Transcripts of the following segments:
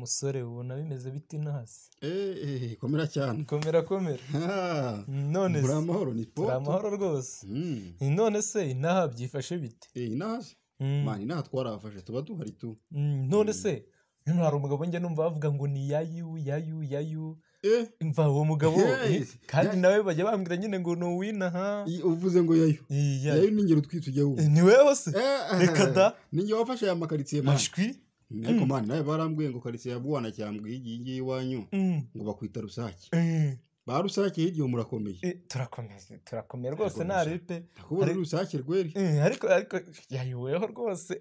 musore wunama imeze bite intasi eh, komera cyane komera komera none se amahoro ni poto amahoro rwose hmm. none se inaha byifashe bite eh, inahaje hmm. mani inaha twarahafashe tuba duhari tu hmm, none se hano hari umugabo njya numva bavuga ngo ni yayu yayu yayu eh. mva uwo mugabo kandi nawe bajya bambwira nyine ngo ni uwinaha uvuze ngo yayu yayu ni ingero twitse ni wewe reka da ni wafashe aya makaritsiye mashwi Mm. ariko mpande nawe barambwiye ngo karitsiye ya cyangwa igihe igiye iwanyu mm. ngo bakwita rusake eh. ba rusake y'igihe murakomeye eh, turakomeye turakomeye rwose nta ripe kubona rusake rweri eh, ariko ariko yayobeweho rwose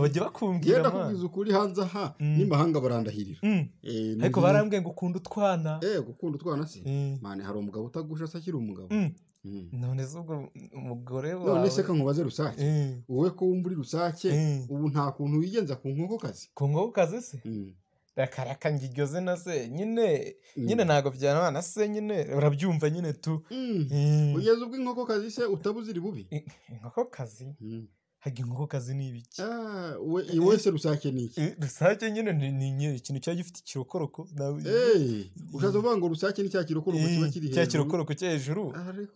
bajya bakumbwira yenda kubwiza ukuri hanze aha mm. n'imahanga barandahirira ariko barambwiye ngo ukunda utwana gukunda utwana se mpande hari umugabo utagusha se akiri umugabo none zubwo umugore wawe none se nkubaze rusake eh. wowe ko wumva uri rusake eh. ubu nta kuntu wigenza ku nkokokazi ku nkokokazi se rakaraka mm. ngo iryo zina se nyine mm. nyine ntabwo byanabana se nyine urabyumva nyine tu kugeza mm. eh. ubwo inkokokazi se utaba uziri bubi inkokokazi haga inkokokazi ni ibiki ah, eh, eh, wese rusake ni iki eh, rusake nyine ni ikintu kiba gifite ikirokoroko ushatse kuvuga ngo rusake ni cya kirokoroko kiba kiri hejuru cya kirokoroko cyo hejuru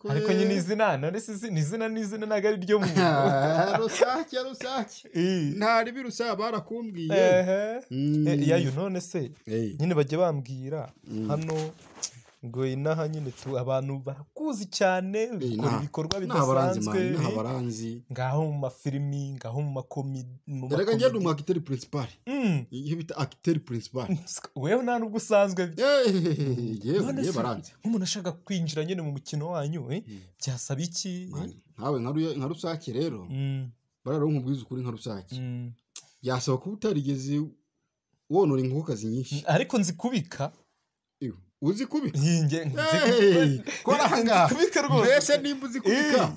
ariko nyine izina ni izina ni ntabwo ari ryo muntu ah, rusake rusake nta ribi barakumbwiye mm. yayo none se nyine bajya bambwira mm. hano ngo inaha nyine abantu barakuzi cyane bakora ibikorwa bidasanzwe ngaho mu mafilimi ngaho mu makomedi reka njye ni umu akiteri mm. iyo bita akiteri purinsipari wewe nta n'ubwo usanzwe yewe baranze nk'umuntu ashaka kwinjira nyine mu mukino wanyu eh? mm. byasaba iki nkawe nka rusake rero mm. bararaho nkubwiza ukuri nka rusake yasaba kuba utarigeze wonora inkokokazi nyinshi ariko nzikubika uzi kubika kora ahangaha mbese nimba uzi kubika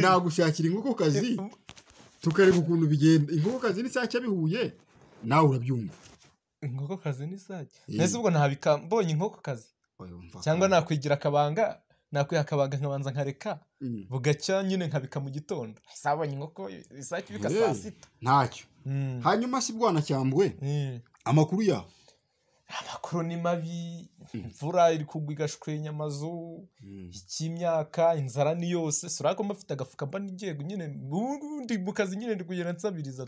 nagushakira inkokokazi tukareba ukuntu bigenda inkokokazi n'isake bihuye nawe urabyumva kazi n'isake mbese ubwo ntabika mbonye inkokokazi cyangwa nakwigira akabanga nakwiha akabanga nkabanza nkareka mm. bugacya nyine nkabika mu gitondo sabonye inkoko isake ibika saa sita ntacyo mm. hanyuma si cyambwe amakuru yawe amakoro ni mabi hmm. imvura iri kugwa igashwenya amazu hmm. ik'imyaka inzara ni yose sura ko mba agafuka mba nigiye nyine ubundi mu kazi nyine ndi kugenda nsabiriza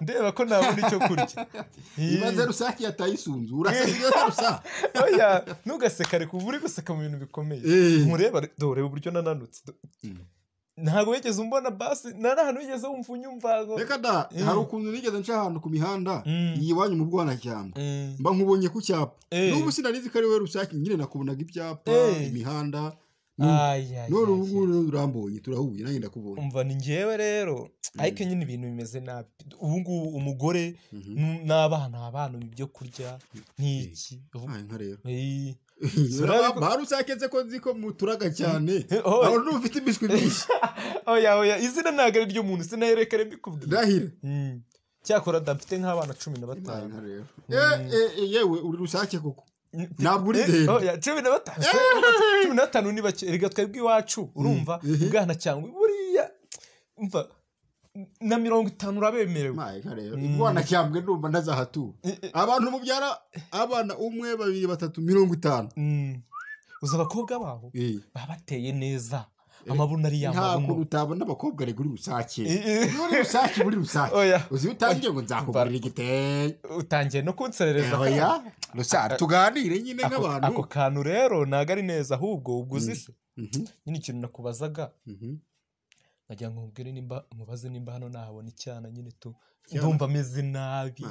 ndeba ko ntabona icyo kurya imaze hmm. rusake yatayisunze uraseka rusake ntugaseka reka uba uri guseka mu bintu bikomeye mureba dore uburyo nananutse ntabwo wigeze umbona basi nta n'ahantu wigeze wumva unyumva reka da eh. hari ukuntu nigeze nca ahantu ku mihanda iyi mm. iwanyu mu bwanacyambwe eh. mba nkubonye ku cyapa eh. n'ubu sinarizi ko ari wowe rusake nyine nakubonaga ibyapa imihanda mm. none ubu ngubu urambonye turahuye nanjye ndakubonye umva ni ngewe rero mm. ariko nyine ibintu bimeze nabi ubu ngubu umugore mhm. n'abana abana mu byo kurya nk'iki ah, nka rero hari usaketse ko nzi ko muturaga cyane aho ntufite imishwi myinshi oya oya izina ntabwo ari ry'umuntu izina yerekare mbikubwira ndahira hmm. cyakora mfite nk'abana cumi na batanu hmm. eh, eh, eh, yewe uri rusake koko ntabwo uri ndende cumi na batanu cumi na batanu ni bake reka twebwe iwacu hmm. urumva ubwana cyangwa buriya mva na mirongo itanu urabemerewe mpayeka eh, mm. rero imvura ndumva ndazahatura eh, eh. abantu mubyara abana umwe babiri batatu mirongo itanu mm. uzi abakobwa babo baba bateye neza amabuno ari ya mabuno ntabwo utabona abakobwa ari kuri rusake muri rusake muri rusake oh, uzi utangiye ngo nzakugurira igitenge utangiye no kunserereza oya oh, rusake ah, ah. tuganire nyine nk'abantu ako kantu rero ntabwo ari neza ahubwo ubwo uzi mm. mm-hmm. nyine ikintu nakubazaga mm-hmm. nkagira ngo mubwire nimba mubaze nimba hano nahabona icyana nyine tu ndumva ameze nabi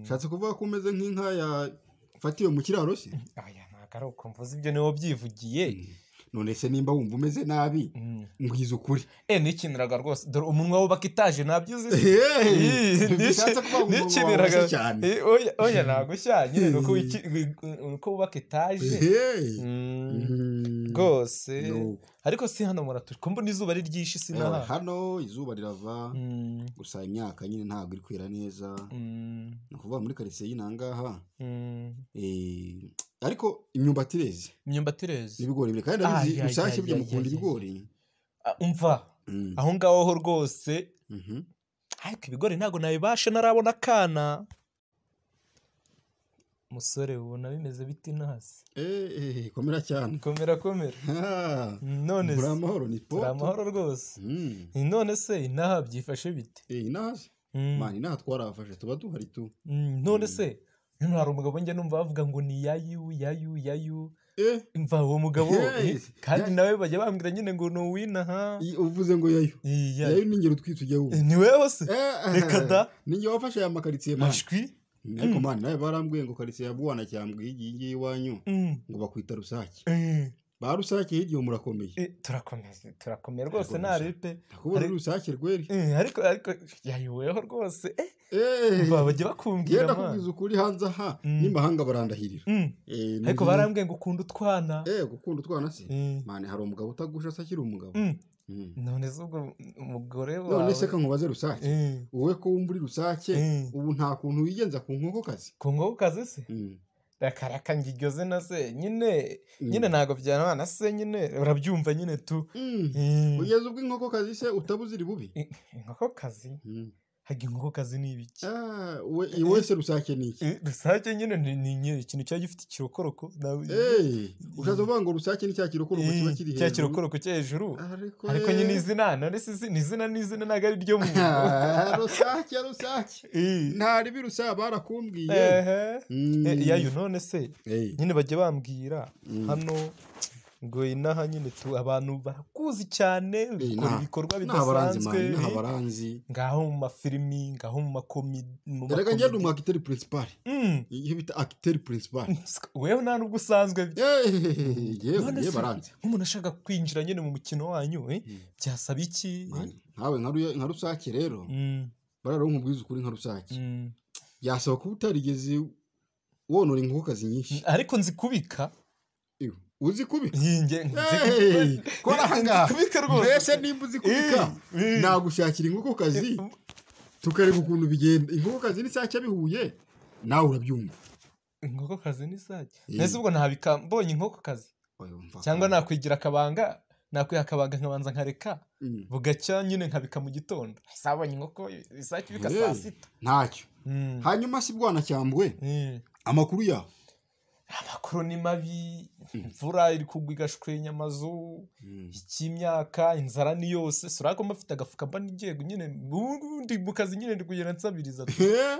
nshatse hmm. kuvuga ko umeze nk'inka yafatiwe mu kiraro se ntabwo ari uko mvuze ibyo niba byivugiye hmm. none se nimba wumva umeze nabi mbwiza hmm. ukuri eee eh, nikiniraga rwose dore umunwa wubaka itaje nabyizi nikiniraga oya ntabwo ushyanye ni uko wubaka itaje Mm. rwose ariko si hano muratuko mbona izuba ari ryinshi si eh, na hano izuba rirava mm. gusa imyaka nyine ntabwo iri kwera neza mm. ni ukuvuga muri karitsiye y'ino aha eh, ariko imyumbati ireze imyumbati ireze ibigori biri kandi ndabizi mushyashya byo mukunda ibigori umva aho ngaho rwose mhm. ariko ibigori ntabwo nabibasha narabona akana musore wunama imeze bite intasi eh, komera cyane komera komera none se amahoro ni poto amahoro rwose hmm. none se inaha byifashe bite eh, inahaje hmm. mani inaha twarahafashe tuba duhari tu hmm, none se hano hari umugabo njya numva bavuga ngo ni yayu yayu yayu eh. mva uwo mugabo kandi nawe bajya bambwira nyine ngo ni uwinaha uvuze ngo yayu yayu ni ingero twitse ni wewe reka da ni wafashe aya makaritsiye mashwi ariko mpande mm. nawe barambwiye ngo karitsiye ya cyangwa iyi ngiyi iwanyu mm. ngo bakwita rusake eh. ba rusake y'igihe murakomeye eh, turakomeye turakomeye rwose nta ripe kubona rusake rweri eh, ariko ariko yayobeweho rwose bajya bakumbwira yenda kubwiza ukuri hanze aha mm. n'imahanga barandahirira ariko barambwiye ngo ukunda utwana gukunda utwana se mpande hari umugabo utagusha se akiri umugabo none zubwo umugore wawe none se nkubaze rusake wowe eh. ko wumva uri rusake eh. ubu nta kuntu wigenza ku nkokokazi ku nkokokazi se rakaraka mm. iryo zina se nyine mm. nyine ntabwo byanabana se nyine urabyumva nyine tu kugeza mm. eh. ubwo inkokokazi se utaba uziri bubi inkokokazi haga inkokokazi ni ibiki ah, eh, wese rusake ni iki eh, rusake nyine ni ikintu kiba gifite ikirokoroko ushatse kuvuga ngo rusake ni cya kirokoroko kiba eh, kiri hejuru cya kirokoroko cyo hejuru ariko nyine izina ni izina ni izina ntabwo ari ryo muntu ah, rusake rusake nta ribi barakumbwiye mm. yayo none se nyine bajya bambwira mm. hano ngo inaha nyine abantu barakuzi cyane ukora ibikorwa bidasanzwe ngaho mu mafilimi ngaho mu makomedi reka njye ni umu akiteri mm. iyo bita akiteri purinsipari wewe nta n'ubwo usanzwe mm. yewe baranze nk'umuntu ashaka kwinjira nyine mu mukino wanyu eh? mm. byasaba iki nkawe nka rusake rero barara nk'ubwiza ukuri nka rusake yasaba kuba utarigeze wonora inkokokazi nyinshi ariko nzikubika uzi kubika kora ahangaha mbese nimba uzi kubika nagushakira inkokokazi tukareba ukuntu bigenda inkokokazi n'isake bihuye nawe urabyumva kazi n'isake mbese ubwo ntabika mbonye inkokokazi cyangwa nakwigira akabanga nakwiha akabanga nkabanza nkareka bugacya nyine nkabika mu gitondo sabonye inkoko isake ibika saa sita ntacyo hanyuma si cyambwe amakuru yawe amakuru ni mabi hmm. imvura iri kugwa igashwenya amazu hmm. icy'imyaka inzara ni yose surako mba afite agafuka mba nigiye nyine ubundi mu kazi nyine ndi kugenda nsabiriza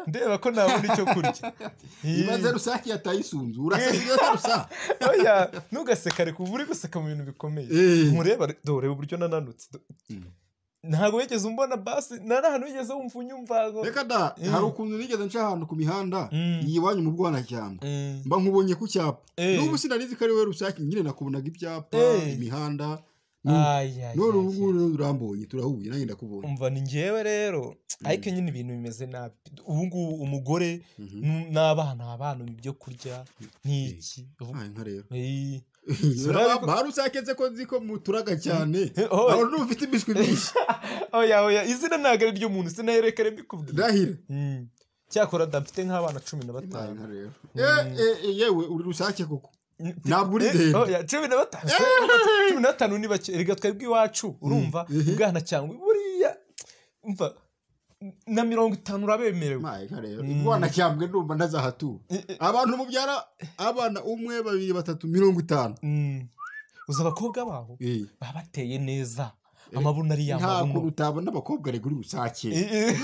ndeba ko nabona icyo kurya imaze hmm. rusake yatayisunze uraseka rusake oya ntugaseka reka uba uri guseka mu bintu bikomeye mureba dore uburyo nananutse ntabwo wigeze umbona basi nta n'ahantu wigeze wumva unyumva reka da eh. hari ukuntu nigeze nca ahantu ku mihanda iyi mm. iwanyu mu bwanacyambwe eh. mba nkubonye ku cyapa eh. n'ubu sinarizi ko ari wowe rusake nyine nakubonaga ibyapa imihanda mm. none ubu ngubu urambonye turahuye nanjye ndakubonye umva ni ngewe rero mm. ariko nyine ibintu bimeze nabi ubu ngubu umugore mhm. n'abana abana mu byo kurya nk'iki nka rero hari usaketse ko nzi ko muturaga cyane aho ntufite imishwi myinshi oya oya izina ntabwo ari ry'umuntu izina yerekare mbikubwira ndahira hmm. cyakora dafite nk'abana cumi na batanu hmm. eh, eh, eh, yewe uri rusake koko ntabwo uri ndende cumi na batanu cumi na batanu ni bake reka twebwe iwacu urumva hmm. ubwana cyangwa buriya mva na mirongo itanu urabemerewe mpayeka eh, mm. rero ndumva ndazahatura eh, eh, abantu mubyara abana umwe babiri batatu mirongo itanu mm. uzi abakobwa babo baba bateye neza amabuno ari ya mabuno ntabwo utabona abakobwa ari kuri rusake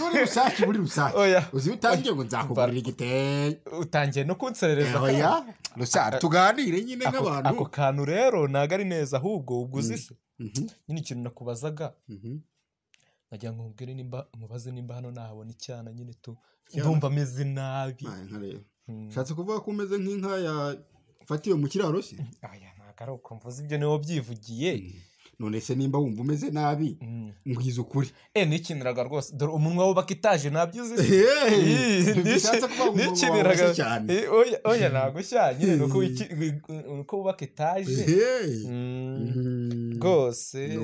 muri rusake muri rusake oh, uzi utangiye ngo nzakugurira igitenge utangiye no kunserereza oya oh, rusake tuganire nyine nk'abantu ako kantu rero ntabwo ari neza ahubwo ubwo uzi mm. mm-hmm. nyine ikintu nakubazaga mm-hmm. nkagira ngo mubwire nimba mubaze nimba hano nahabona icyana nyine tu ndumva ameze nabi nshatse hmm. kuvuga ko umeze nk'inka yafatiwe mu kiraro se hmm. ntabwo ari uko mvuze ibyo niba byivugiye hmm. none se nimba wumva umeze nabi mbwiza ukuri eee eh, nikiniraga rwose dore umunwa wubaka itaje nabyizi nikiniraga oya ntabwo ushyanye ni uko wubaka itaje rwose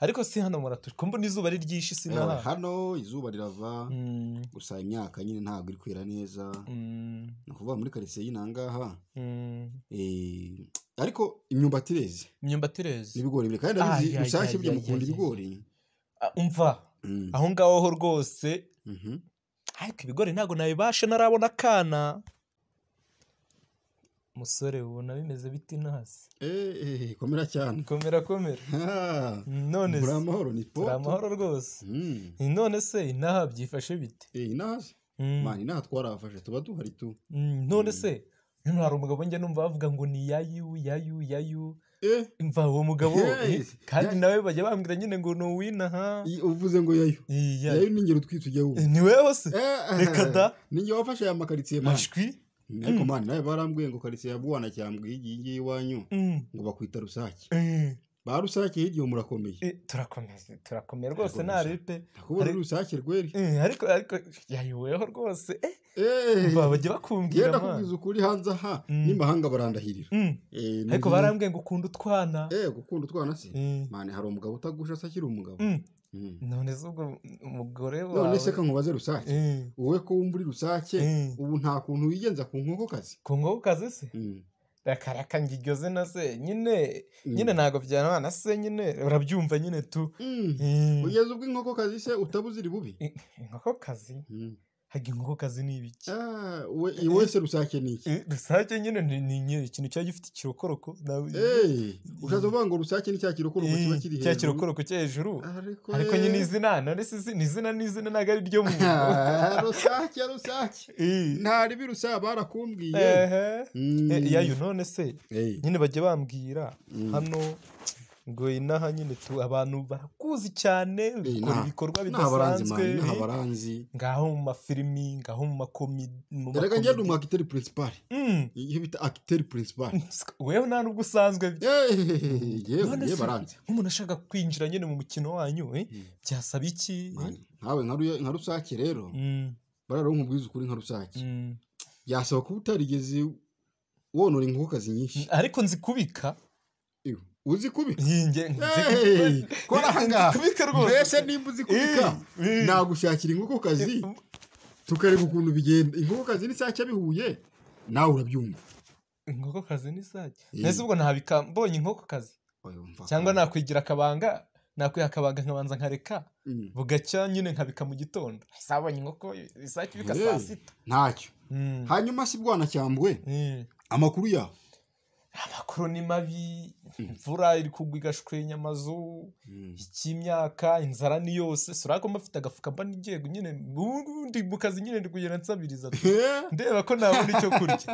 ariko si hano muratuye ko mbona izuba ari ryinshi si eh, na hano izuba rirava mm. gusa imyaka nyine ntabwo iri kwera neza mm. ni ukuvuga muri karitsiye y'ino aha mm. eh, ariko imyumbati ireze imyumbati ireze n'ibigori biri kandi ndabizi bishyashya byo mukunda ibigori ah, umva aho ngaho rwose mhm. ariko ibigori ntabwo nabibashe narabona akana musore wunama bimeze bite intasi eh, komera cyane komera komera none se amahoro ni poto amahoro rwose hmm. none se inaha byifashe bite eh, inaha hmm. mani inaha twarafashe tuba duhari tu hmm, none se hano hari umugabo njya numva bavuga ngo ni yayu yayu yayu eh. mva uwo mugabo kandi nawe bajya bambwira nyine ngo ni uwinaha uvuze ngo yayu yayu ni ingero twitse ni weho reka da ni wafashe aya makaritsiye mashwi Mm. ariko mani nawe barambwiye ngo karitsiye ya cyambwiye igihe ngiye iwanyu mm. ngo bakwita rusake eh. ba rusake y'igihe murakomeye eh, turakomeye turakomeye rwose nta ripe ndakubona rusake rweri eh, ariko ariko yayobeyeho rwose bajya bakumbwira yenda kubwiza ukuri hanze aha mm. n'imahanga barandahirira ariko barambwiye ngo ukunda utwana gukunda utwana se mani hari umugabo utagusha se akiri umugabo none se ubwo umugore wawe none se nkubaze rusake wowe ko wumva rusake ubu nta kuntu wigenza ku nkokokazi ku nkokokazi se rakaraka ngo iryo zina se nyine nyine ntabwo byana se nyine urabyumva nyine tu kugeza ubwo inkokokazi se utaba uziri bubi inkokokazi hagi inkokokazi ni ibiki ah, eh, eh. wese rusake ni iki eh, rusake nyine ni ikintu kiba gifite ikirokoroko ushatse kuvuga ngo rusake ni cya kirokoroko kiba kiri hejuru cya kirokoroko cyo hejuru ariko nyine izina ni izina ni ntabwo ari ryo muntu ah, rusake rusake nta ribi rusake barakumbwiye mm. yayo none se nyine bajya bambwira mm. hano Ngoyi inaha nyine abantu barakuzi cyane ukora ibikorwa bidasanzwe ngaho mu mafilimi ngaho mu makomedi erega njye ndi umu akiteri iyo hmm. bita akiteri purinsipari wewe nta nubwo usanzwe yewe baranze nk'umuntu ashaka kwinjira nyine mu mukino wanyu eh, hmm. byasaba iki eh? nkawe nka rusake rero hmm. bararonka ubwiza ukuri nka rusake yasaba kuba utarigeze wonora inkokokazi nyinshi ariko nzikubika uzi kubika kora ahangaha mbese nimba uzi kubika nagushakira inkokokazi tukareba ukuntu bigenda inkokokazi n'isake bihuye nawe urabyumva inkokokazi n'isake mbese ubwo ntabika mbonye inkokokazi cyangwa nakwigira akabanga nakwiha akabanga nkabanza nkareka mm. bugacya nyine nkabika mu gitondo sabonye inkoko isake ibika saa sita ntacyo mm. hanyuma si cyambwe amakuru yaho amakuru ni mabi hmm. imvura iri kugwa igashwenya amazu hmm. icy'imyaka inzara ni yose sura ko mba agafuka mba nigiye nyine ubundi mu kazi nyine ndi kugenda nsabiriza ndeba ko nabona icyo kurya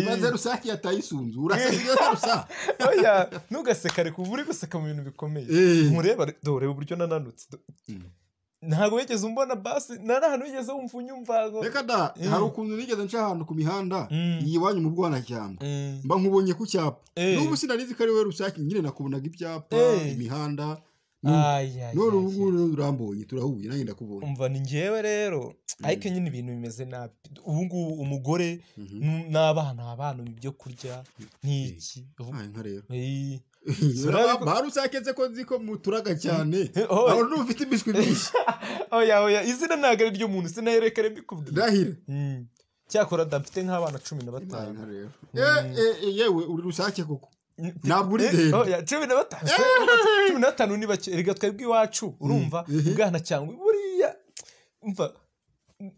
imaze rusake yatayisunze uraseka iyo rusake ntugaseka reka uba uri guseka mu bintu bikomeye mureba dore uburyo nananutse hmm. ntabwo wigeze umbona basi nta n'ahantu wigeze wumva unyumvaho reka da eh. hari ukuntu nigeze nca ahantu ku mihanda mm. iyi iwanyu mu bwanacyambwe eh. mba nkubonye ku cyapa eh. n'ubu sinarizi ko ari wowe rusake nyine nakubonaga ibyapa imihanda mm. none ubu ngubu urambonye turahuye nanjye ndakubonye umva ni ngewe rero mm. ariko nyine ibintu bimeze nabi ubu ngubu umugore mhm. n'abana abana mu byo kurya n'iki nka rero hari usaketse ko nzi ko muturaga cyane aho ufite imishwi myinshi oya oya izina ntabwo ari ry'umuntu izina yerekare mbikubwira ndahira cyakora dafite nk'abana cumi na batanu yewe eh. uri rusake kuko ntabwo uri ndende cumi na batanu cumi na batanu ni bake reka twebwe iwacu urumva ubwana cyangwa buriya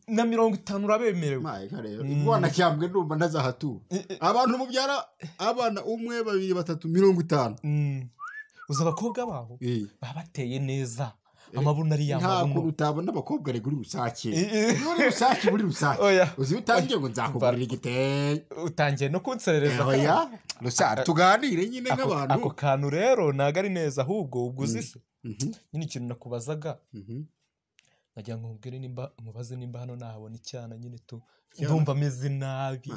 na mirongo itanu urabemerewe imana mm. cyambwe ndumva ndazahatura abantu mubyara abana umwe babiri batatu mirongo itanu mm. uzi abakobwa babo baba bateye neza amabuno ari ya mabuno ntabwo utabona abakobwa ari kuri rusake iyo rusake muri rusake uzi iyo utangiye ngo nzakugurira igitenge utangiye no kunsereza oya rusake tuganire nyine nk'abantu ako kantu rero ntabwo ari neza ahubwo ubwo uzi mm. mm-hmm. nyine ikintu nakubazaga mm-hmm. nkagira ngo mubwire nimba mubaze nimba hano nahabona icyana nyine tu ndumva ameze nabi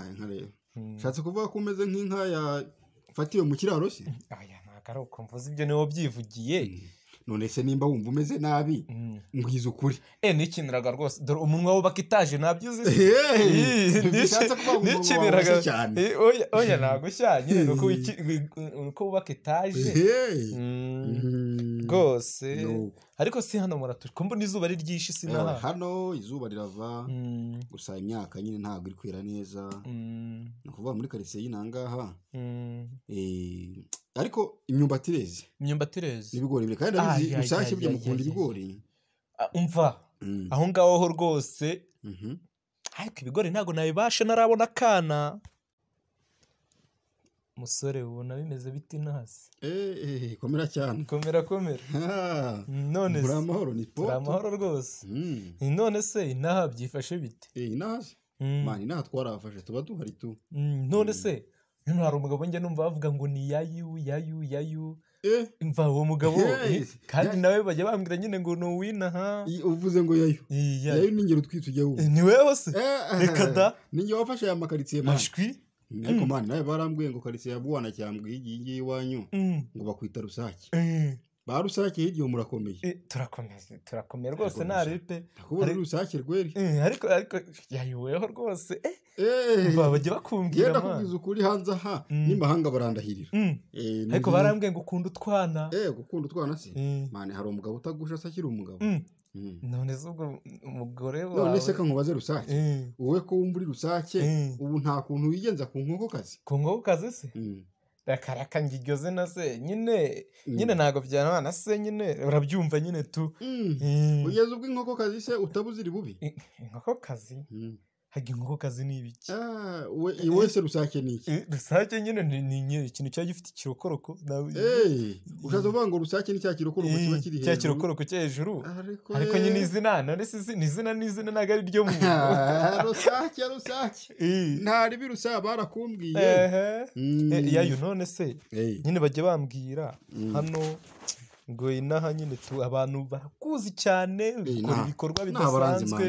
nshatse hmm. kuvuga ko umeze nk'inka yafatiwe mu kiraro se aya ntabwo ari uko mvuze ibyo niwo byivugiye hmm. none nimba wumva umeze nabi mbwiza hmm. ukuri eee eh, nikiniraga rwose dore umunwa wubaka itaje ntabyo uzi nikiniraga eh, oya ntabwo ushyanye ni uko wubaka itaje rwose ariko si hano muraturuka mbona izuba ari ryinshi si eh, na hano izuba rirava mm. gusa imyaka nyine ntabwo iri kwera neza mm. ni ukuvuga muri karitsiye y'ino aha mm. eh, ariko imyumbati ireze imyumbati ireze n'ibigori biri kandi ndabizi mushyashya burya mukunda ibigori ah, umva aho ngaho rwose mhm. ariko ibigori ntabwo nabibasha narabona akana musore ubona bimeze bite intasi eh, eh, komera cyane komera komera none se amahoro ni poto amahoro rwose hmm. none se inaha byifashe bite eh, inaha hmm. mani inaha twarafashe tuba duhari tu hmm, none se hano hari umugabo njya numva bavuga ngo ni yayu yayu yayu mva uwo mugabo kandi nawe bajya bambwira nyine ngo ni uwinaha uvuze ngo yayu yayu ni ingero twitujya wumva ni wewe se reka da ni wafashe aya makaritsiye mashwi Hmm. ariko mwana nawe barambwiye ngo karitsiye ya bwana igihe ngiye iwanyu hmm. ngo bakwita rusake eh. ba rusake hirya murakomeye eh, turakomeza turakomeye rwose nari pe kubona rusake rweri eh, ariko ariko yayobeweho rwose bajya bakumbwira yenda kubwiza ukuri hanze aha hmm. n'imahanga barandahirira ariko barambwiye ngo ukunda utwana gukunda utwana se mwana hari umugabo utagusha se akiri umugabo Mm. none se ubwo umugore wawe none se nkubaze rusake mm. wowe ko wumva uri rusake mm. ubu nta kuntu wigenza ku kazi ku nkokokazi se rakaraka ngiryo ze na se nyine nyine ntabwo byana na se nyine urabyumva nyine tu kugeza ubwo inkokokazi se utaba uziri bubi kazi. haga inkokokazi ni ibiki ah, wese eh, rusake ni iki eh, rusake nyine ni ikintu cyari gifite ikirokoroko mm. ushatse kuvuga ngo rusake ni cya kirokoroko kiba eh, kiri hejuru cya kirokoroko cyo hejuru ariko nyine izina ni izina ni izina ntabwo ari ryo muntu ah, rusake rusake nta ribi barakumbwiye mm. yayo none se nyine bajya bambwira mm. hano ngo inaha nyine abantu barakuzi cyane ukora ibikorwa bidasanzwe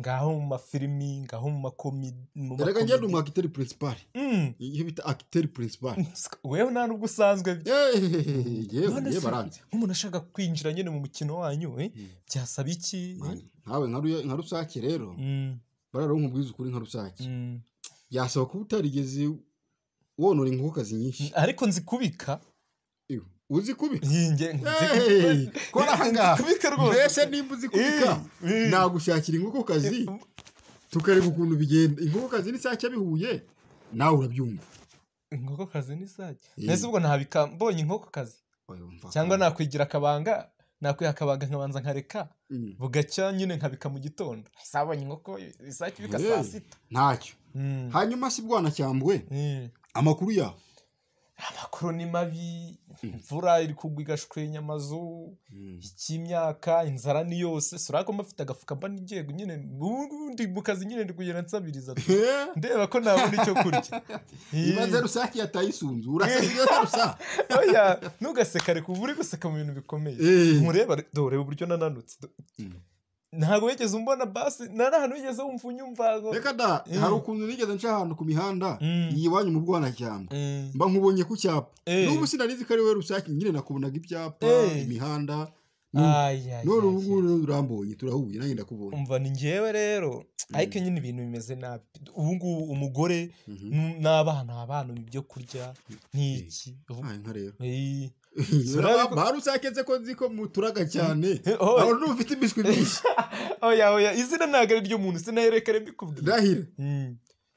ngaho mu mafilimi ngaho mu makomedi reka njye ni umu purinsipari mm. iyo bita akiteri purinsipari wewe nta n'ubwo usanzwe yewe mm. baranze nk'umuntu ashaka kwinjira nyine mu mukino wanyu eh? mm. byasaba iki nkawe nka rusake rero bararonka ubwiza ukuri nka rusake yasaba kuba utarigeze wonora inkokokazi nyinshi ariko nzikubika uzi kubika mbese nimba uzi kubika nagushakira inkokokazi eh, tukareba ukuntu bigenda inkokokazi n'isake bihuye nawe urabyumva kazi n'isake eh. mbese ubwo ntabika mbonye inkokokazi cyangwa nakwigira akabanga nakwiha akabanga nkabanza nkareka mm. bugacya nyine nkabika mu gitondo sabonye inkoko isake ibika saa sita ntacyo mm. hanyuma si cyambwe eh. amakuru yawe amakuru ni mabi hmm. imvura iri kugwa igashwenya amazu hmm. ik'imyaka inzara ni yose surako mba afite agafuka mba nigiye nyine ubundi mu kazi nyine ndi kugenda nsabiriza ndeba ko nabona icyo kurya imaze rusake yatayisunze uraseka rusake ntugaseka reka uba uri guseka mu bintu bikomeye eh. mureba dore uburyo nananutse hmm. ntabwo wigeze umbona basi nari ahantu wigeze wumva unyumva reka da eh. hari ukuntu nigeze nca ahantu ku mihanda mm. iyi iwanyu mu bwanacyambwe eh. mba nkubonye ku cyapa eh. n'ubu sinarizi ko ari we rusake nyine nakubonaga ibyapa imihanda none ubu ngubu urambonye turahuye nanjye ndakubonye umva ni ngewe rero mm. ariko nyine ibintu bimeze nabi ubu ngubu umugore mhm. n'abana abana ibyo kurya mm. nk'iki ah, nka rero hari usaketse ko nzi ko muturaga cyane aho ufite impiswi nyinshi oya oya izina ntabwo ari ry'umuntu izina yerekare mbikubwira ndahira hmm.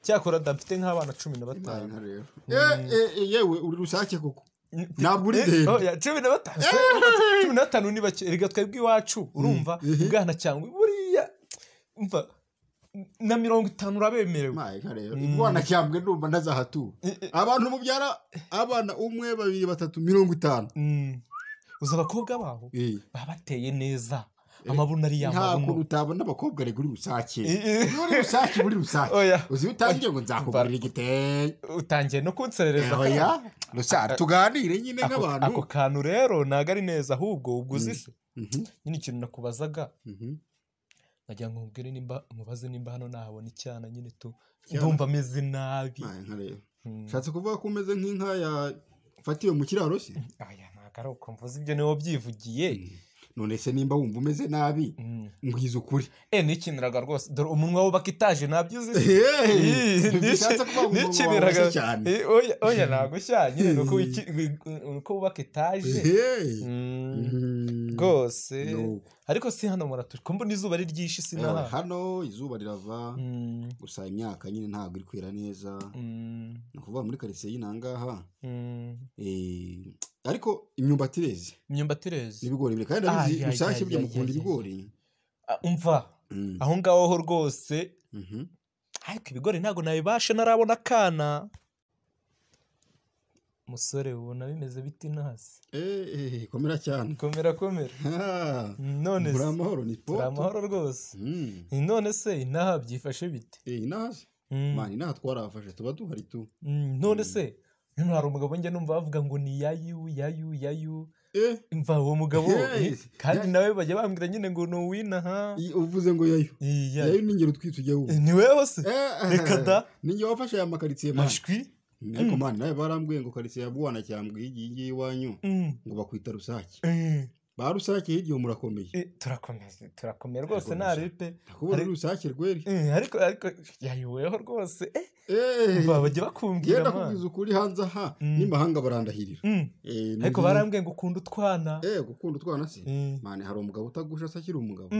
cyakora mfite nk'abana cumi na batanu hmm. eh, eh, eh, yewe uri rusake koko hmm. ntabwo uri ndende cumi na batanu cumi na batanu ni bake reka twebwe iwacu urumva ubwana cyangwa buriya mva na mirongo itanu urabe bemerewe rero eh, mm. ndumva ntazahatura eh, eh. abantu mubyara abana umwe babiri batatu mirongo itanu mm. uzi abakobwa babo baba bateye neza amabuno ari yamabuno ntabwo utabona abakobwa ari kuri rusake muri rusake muri rusake oh, uzi utangiye ngo nzakugurira igitenge utangiye no kunsereza oya oh, rusake tuganire nyine nk'abantu ako kantu rero ntabwo ari neza ahubwo ubwo uzi mm. se mm-hmm. nyine ikintu nakubazaga mm-hmm. nkagira ngo mubwire nimba mubaze nimba hano nahabona icyana nyine tu ndumva ameze nabi ushatse hmm. kuvuga ko umeze nk'inka yafatiwe mu kiraro se ntabwo ari uko mvuze ibyo niba byivugiye hmm. none se nimba wumva umeze nabi mbwiza hmm. ukuri eee eh, nikiniraga rwose dore umunwa wubaka nabyo ntabyizi nikiniraga oya ntabwo ushyanye ni uko wubaka itaje rwose ariko si hano muratuye ko mbona izuba ari ryinshi si eh, na hano izuba rirava mm. gusa imyaka nyine ntabwo iri kwera neza mm. ni ukuvuga muri karitsiye y'inangaha mm. eh, ariko imyumbati ireze imyumbati ireze ibigori biri kandi ndabizi mushyashya burya mukunda ibigori umva aho ngaho rwose mhm. ariko ibigori ntabwo nabibasha narabona akana musore ubona bimeze bite ino hasi eee eh, komera cyane komera komera none se amahoro ni poto amahoro rwose hmm. none se inaha byifashe bite eh, inaha hmm. mani inaha twarahafashe tuba duhari tu hmm, none se hano hari umugabo njya numva bavuga ngo ni yayu yayu yayu eh. mva uwo mugabo kandi nawe bajya bambwira nyine ngo ni uw'inaha uvuze ngo yayo yayo ni ingero twita ujya ni wewe se reka da ni ngewe wafashe aya makaritsiye mashwi ariko mm. mani nawe barambwiye ngo karitsiye ya bwana cyambwe y'igihe ngiye iwanyu mm. ngo bakwita rusake eh. ba rusake y'igihe murakomeye eh, turakomeye turakomeye rwose nta ripe hari rusake rweri eh, ariko ariko yayobeyeho rwose bajya bakumbwira yenda kubwiza ukuri hanze aha mm. n'imahanga barandahirira ariko barambwiye ngo ukunda utwana gukunda utwana se mani hari umugabo utagusha se akiri umugabo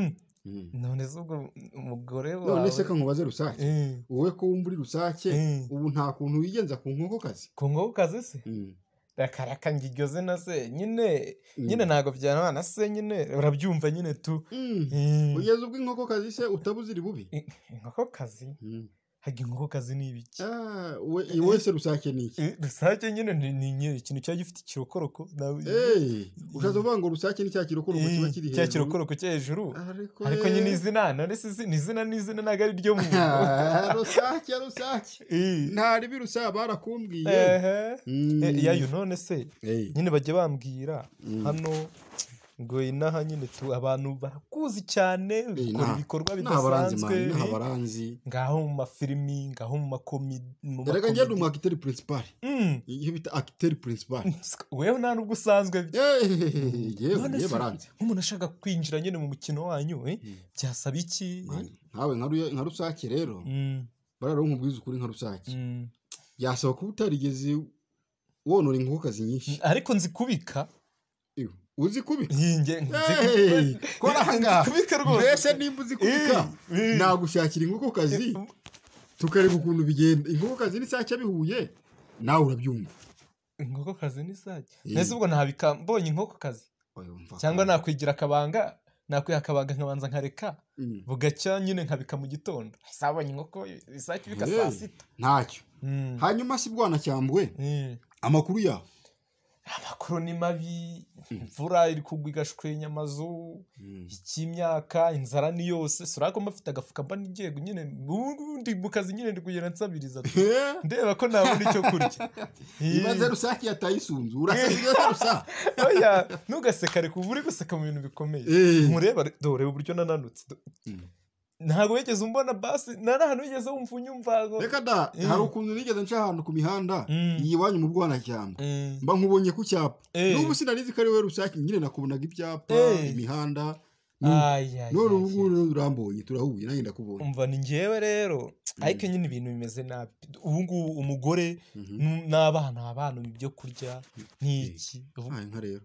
Mm. none se ubwo umugore wawe none se nkubaze rusake mm. wowe ko wumva uri rusake mm. ubu nta kuntu wigenza ku nkokokazi ku nkokokazi se rakaraka ngo iryo zina se nyine nyine ntabwo byarabana se nyine urabyumva nyine tu ugeze ubwo inkokokazi se utabuze iri bubi inkokokazi haga inkokokazi ni ibiki ah, eh, eh. wese rusake ni iki eh, rusake nyine ni ikintu kiba gifite ikirokoroko ushatse kuvuga ngo rusake ni cya kirokoroko kiba kiri hejuru cya kirokoroko cyo hejuru ariko nyine izina ni izina ntabwo ari ryo muntu ah, rusake rusake nta ribi barakumbwiye mm. yayo none se nyine bajya bambwira mm. hano ngo inaha nyine abantu barakuzi cyane eh, ukora ibikorwa bidasanzwe eh, ngaho mu mafilimi ngaho mu makomedi erega ngende umu akiteri purinsipari hmm. iyo bita akiteri purinsipari wewe nta nubwo usanzwe eh, yewe nk'umuntu ashaka kwinjira nyine mu mukino wanyu hmm. byasaba iki nkawe nka rusake rero hmm. bararonka ubwiza ukuri nka rusake byasaba kuba utarigeze wonora inkokokazi nyinshi ariko nzi kubika uzi kubika kubika rwose mbese nimba uzi kubika nagushyakira inkokokazi tukareba ukuntu bigenda inkokokazi n'isake bihuye nawe urabyumva inkokokazi n'isake mbese ubwo ntabika mbonye inkokokazi cyangwa nakwigira akabanga nakwiha akabanga nkabanza nkareka bugacya mm. nyine nkabika mu gitondo sabonye inkoko isake ibika saa sita ntacyo mm. hanyuma si bwana cyambwe amakuru yawe amakuru ni mabi hmm. imvura iri kugwa igashwenya amazu hmm. ik'imyaka inzara ni yose sura ko mba agafuka mba n'igihugu nyine ubundi mu kazi nyine ndi kugenda nsabiriza ndeba ko ntabona icyo kurya imaze rusake yatayisunze urasabye oya ntugaseka reka uba uri guseka mu bintu bikomeye eh. mureba dore uburyo nananutse hmm. ntabwo wigeze umbona basi nta n'ahantu wigeze wumva unyumva reka da mm. hari ukuntu nigeze nca ahantu ku mihanda mm. iyi iwanyu mu bwanacyambwe mm. mba nkubonye ku cyapa eh. n'ubu sinarizi ko ari wowe rusake nyine nakubonaga ibyapa eh. imihanda none ubu ngubu urambonye turahuye nanjye ndakubonye umva ni ngewe rero ariko nyine ibintu bimeze nabi ubu ngubu umugore mhm. n'abana abantu ibyo kurya n'iki eh. nka rero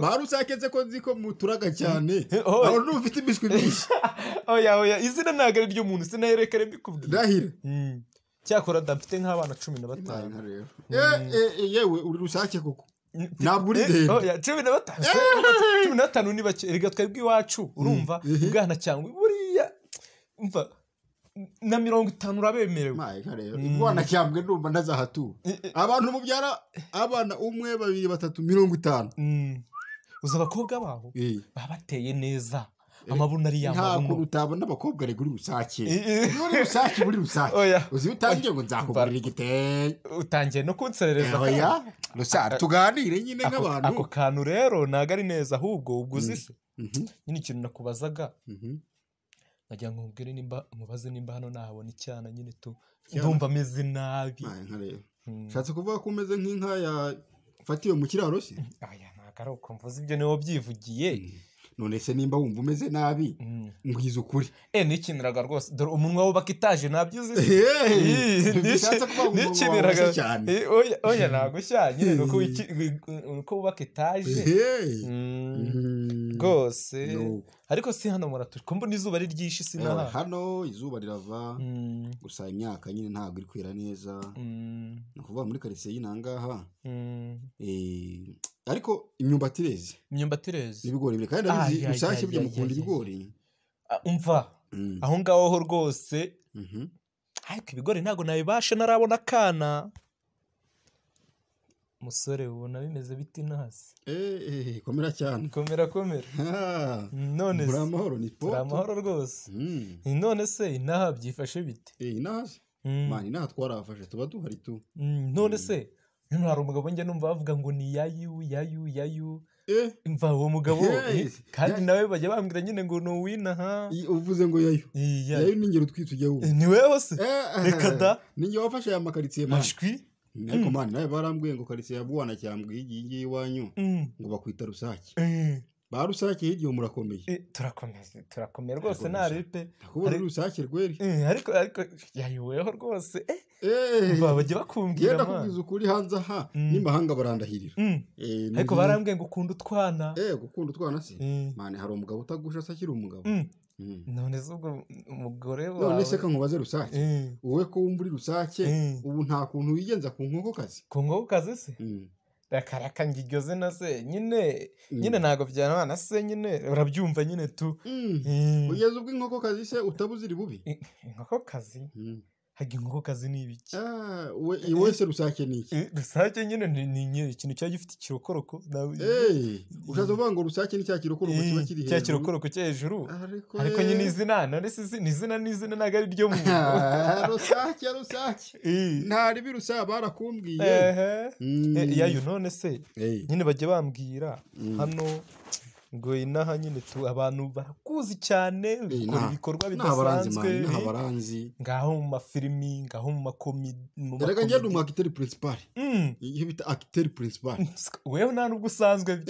marusa ko nzi ko muturaga hmm. cyane aho ufite impiswi myinshi oya oya izina ntabwo ari ry'umuntu sinahereka mbikubwira ndahira hmm. cyakora mfite nk'abana cumi na batanu hmm. eh, eh, eh, yewe uri rusake kuko ntabwo uri ndende cumi na batanu cumi na batanu ni bake reka twebwe iwacu urumva ubwana cyangwa buriya na mirongo itanu urabemerewe mm. reka rero imana cyambwe ndumva ndazahatura abantu mubyara abana umwe babiri batatu mirongo itanu mm. uzi abakobwa babo baba bateye neza amabuna ari yambaye ntabwo utabona abakobwa ari kuri rusake muri rusake muri rusake uzi utangiye ngo nzakugurira igitenge utangiye no kunsereza eh, oya rusake tuganire nyine nk'abantu ako kantu rero ntabwo ari neza ahubwo ubwo uzi mm. se mm-hmm. nyine ikintu nakubazaga mm-hmm. nkagira ngo mubwire nimba mubaze nimba hano nahabona icyana nyine tu ndumva ameze nabi ushatse ah, hmm. kuvuga ko umeze nk'inka yafatiwe mu kiraro cye hmm, ntabwo ari uko mvuze ibyo niwe byivugiye hmm. none se nimba wumva umeze nabi mbwiza ukuri eee eh, nikiniraga rwose dore umunwa wubaka itaje ntabyizi nikiniraga eh, oya ntabwo ushyanye ni uko wubaka itaje rwose ariko si hano muratuko mbona izuba ari ryinshi si eh, na hano izuba rirava mm. gusa imyaka nyine ntabwo iri kwera neza mm. ni ukuvuga muri karitsiye y'inangaha mm. eh, ariko imyumbati ireze imyumbati ireze ibigori bire kandi arabizi bishyashya byo mukunda ibigori ah, umva aho ngaho rwose mhm. ariko ibigori ntabwo nabibasha narabona akana musore ubona bimeze bite ino hasi eh, komera cyane komera komera none se amahoro ni poto amahoro rwose hmm. none se inaha byifashe bite eh, inaha hmm. mani inaha twarahafashe tuba duhari tu hmm, none se hano hari umugabo njya numva bavuga ngo ni yayu yayu yayu eh. mva uwo mugabo kandi nawe bajya bambwira nyine ngo ni uwinaha uvuze ngo yayu yayu ni ingero twitse ni wewe reka da ni wafashe aya makaritsiye mashwi Hmm. ariko mani nawe barambwiye ngo karitsiye ya bwana cyambwiye igihe ngiye iwanyu hmm. ngo bakwita rusake eh. ba rusake y'igihe murakomeye eh, turakomeye turakomeye rwose nta ripe kubona rusake rweri eh, ariko ariko yayobeweho rwose bajya bakumbwira yenda kubwiza ukuri hanze aha hmm. n'imahanga barandahirira ariko barambwiye ngo ukunda utwana gukunda utwana se mani hari umugabo utagusha se akiri umugabo none se ubwo umugore wawe none se nkubaze rusake eh. wowe ko wumva uri rusake eh. ubu nta kuntu wigenza ku kazi ku nkokokazi se rakaraka mm. iryo zina se nyine mm. nyine ntabwo byanabana se nyine urabyumva nyine tu kugeza mm. eh. ubwo inkokokazi se utaba uziri bubi kazi. haga inkokokazi ni ibiki ah, eh, iwe se rusake ni iki eh, rusake nyine ni ikintu kiba gifite ikirokoroko eh, ushatse kuvuga ngo rusake ni cya kirokoroko kiba kiri hejuru cya kirokoroko cyo hejuru ariko nyine izina ni izina ni izina ntabwo ari ryo muntu ah, rusake rusake nta ribi barakumbwiye mm. yayo none se nyine bajya bambwira mm. hano ngo inaha nyine abantu barakuzi cyane ukora ibikorwa bidasanzwe ngaho mu mafilimi ngaho mu makomedi reka njye ni umu akiteri mm. iyo bita akiteri purinsipari wewe nta n'ubwo usanzwe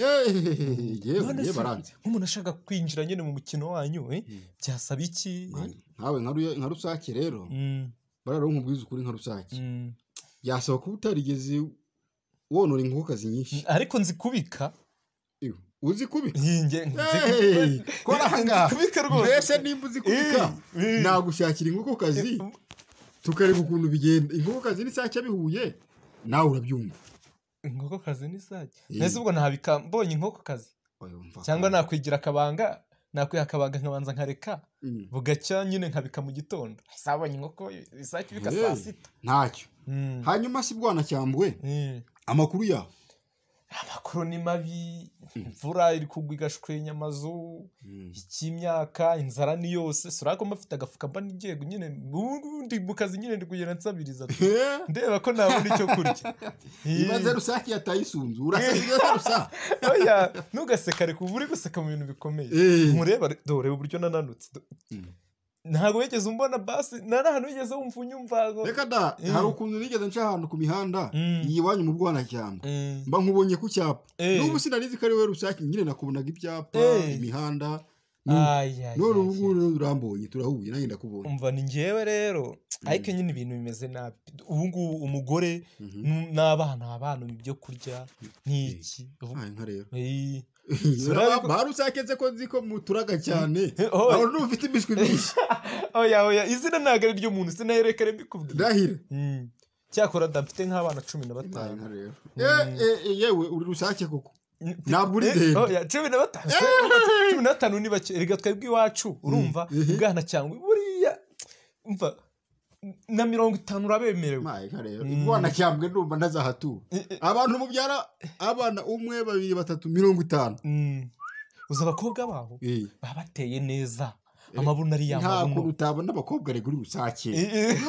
yewe baranze nk'umuntu ashaka kwinjira nyine mu mukino wanyu eh? mm. byasaba iki nkawe nka rusake rero mm. barara nkubwiza ukuri nka rusake yasaba kuba utarigeze wonora inkokokazi nyinshi ariko nzikubika uzi kubika kora ahangaha mbese nimba uzi kubika nagushakira inkokokazi tukareba ukuntu bigenda inkokokazi n'isake bihuye nawe urabyumva kazi n'isake mbese ubwo ntabika mbonye inkokokazi cyangwa nakwigira akabanga nakwiha akabanga nkabanza nkareka mm. bugacya nyine nkabika mu gitondo sabonye inkoko isake ibika saa sita ntacyo mm. hanyuma si cyambwe amakuru yawe amakuru ni mabi hmm. imvura iri kugwa igashwenya amazu hmm. ik'imyaka inzara ni yose sura ko mba agafuka mba nigiye nyine ubundi mu kazi nyine ndi kugenda nsabiriza ndeba ko nabona icyo kurya imaze hmm. rusake yatayisunze uraseka rusake ntugaseka reka uba uri guseka mu bintu bikomeye eh. mureba dore uburyo nananutse ntabwo wigeze umbona basi nari ahantu wigeze wumva unyumva reka da eh. hari ukuntu nigeze nca ahantu ku mihanda mm. iyi iwanyu mu bwanacyambwe eh. mba nkubonye ku cyapa eh. n'ubu sinarizi ko ari wowe rusake nyine nakubonaga ibyapa imihanda none ubu ngubu urambonye turahuye nanjye ndakubonye umva ni ngewe rero mm. ariko nyine ibintu bimeze nabi ubu ngubu umugore mhm. n'abana abana ibyo kurya mm. nk'iki ah, nka rero hari usaketse ko nzi ko muturaga cyane aho ntufite imishwi myinshi oya oya izina ntabwo ari ryo muntu izina yerekare mbikubwira ndahira hmm. cyakora dafite nk'abana cumi na batanu hmm. eh, eh, eh, yewe uri rusake kuko hmm. ntabwo uri ndende cumi na batanu cumi na batanu ni bake reka twebwe iwacu urumva ubwana cyangwa buriya mva na mirongo itanu urabemerewe ubwo mm. wanacyambwe numva ntazahatura eh, eh. abantu mubyara abana umwe babiri batatu mirongo itanu mm. uzi abakobwa babo eh. baba bateye neza amabuno ari yamabuno ntabwo utabona abakobwa ari kuri rusake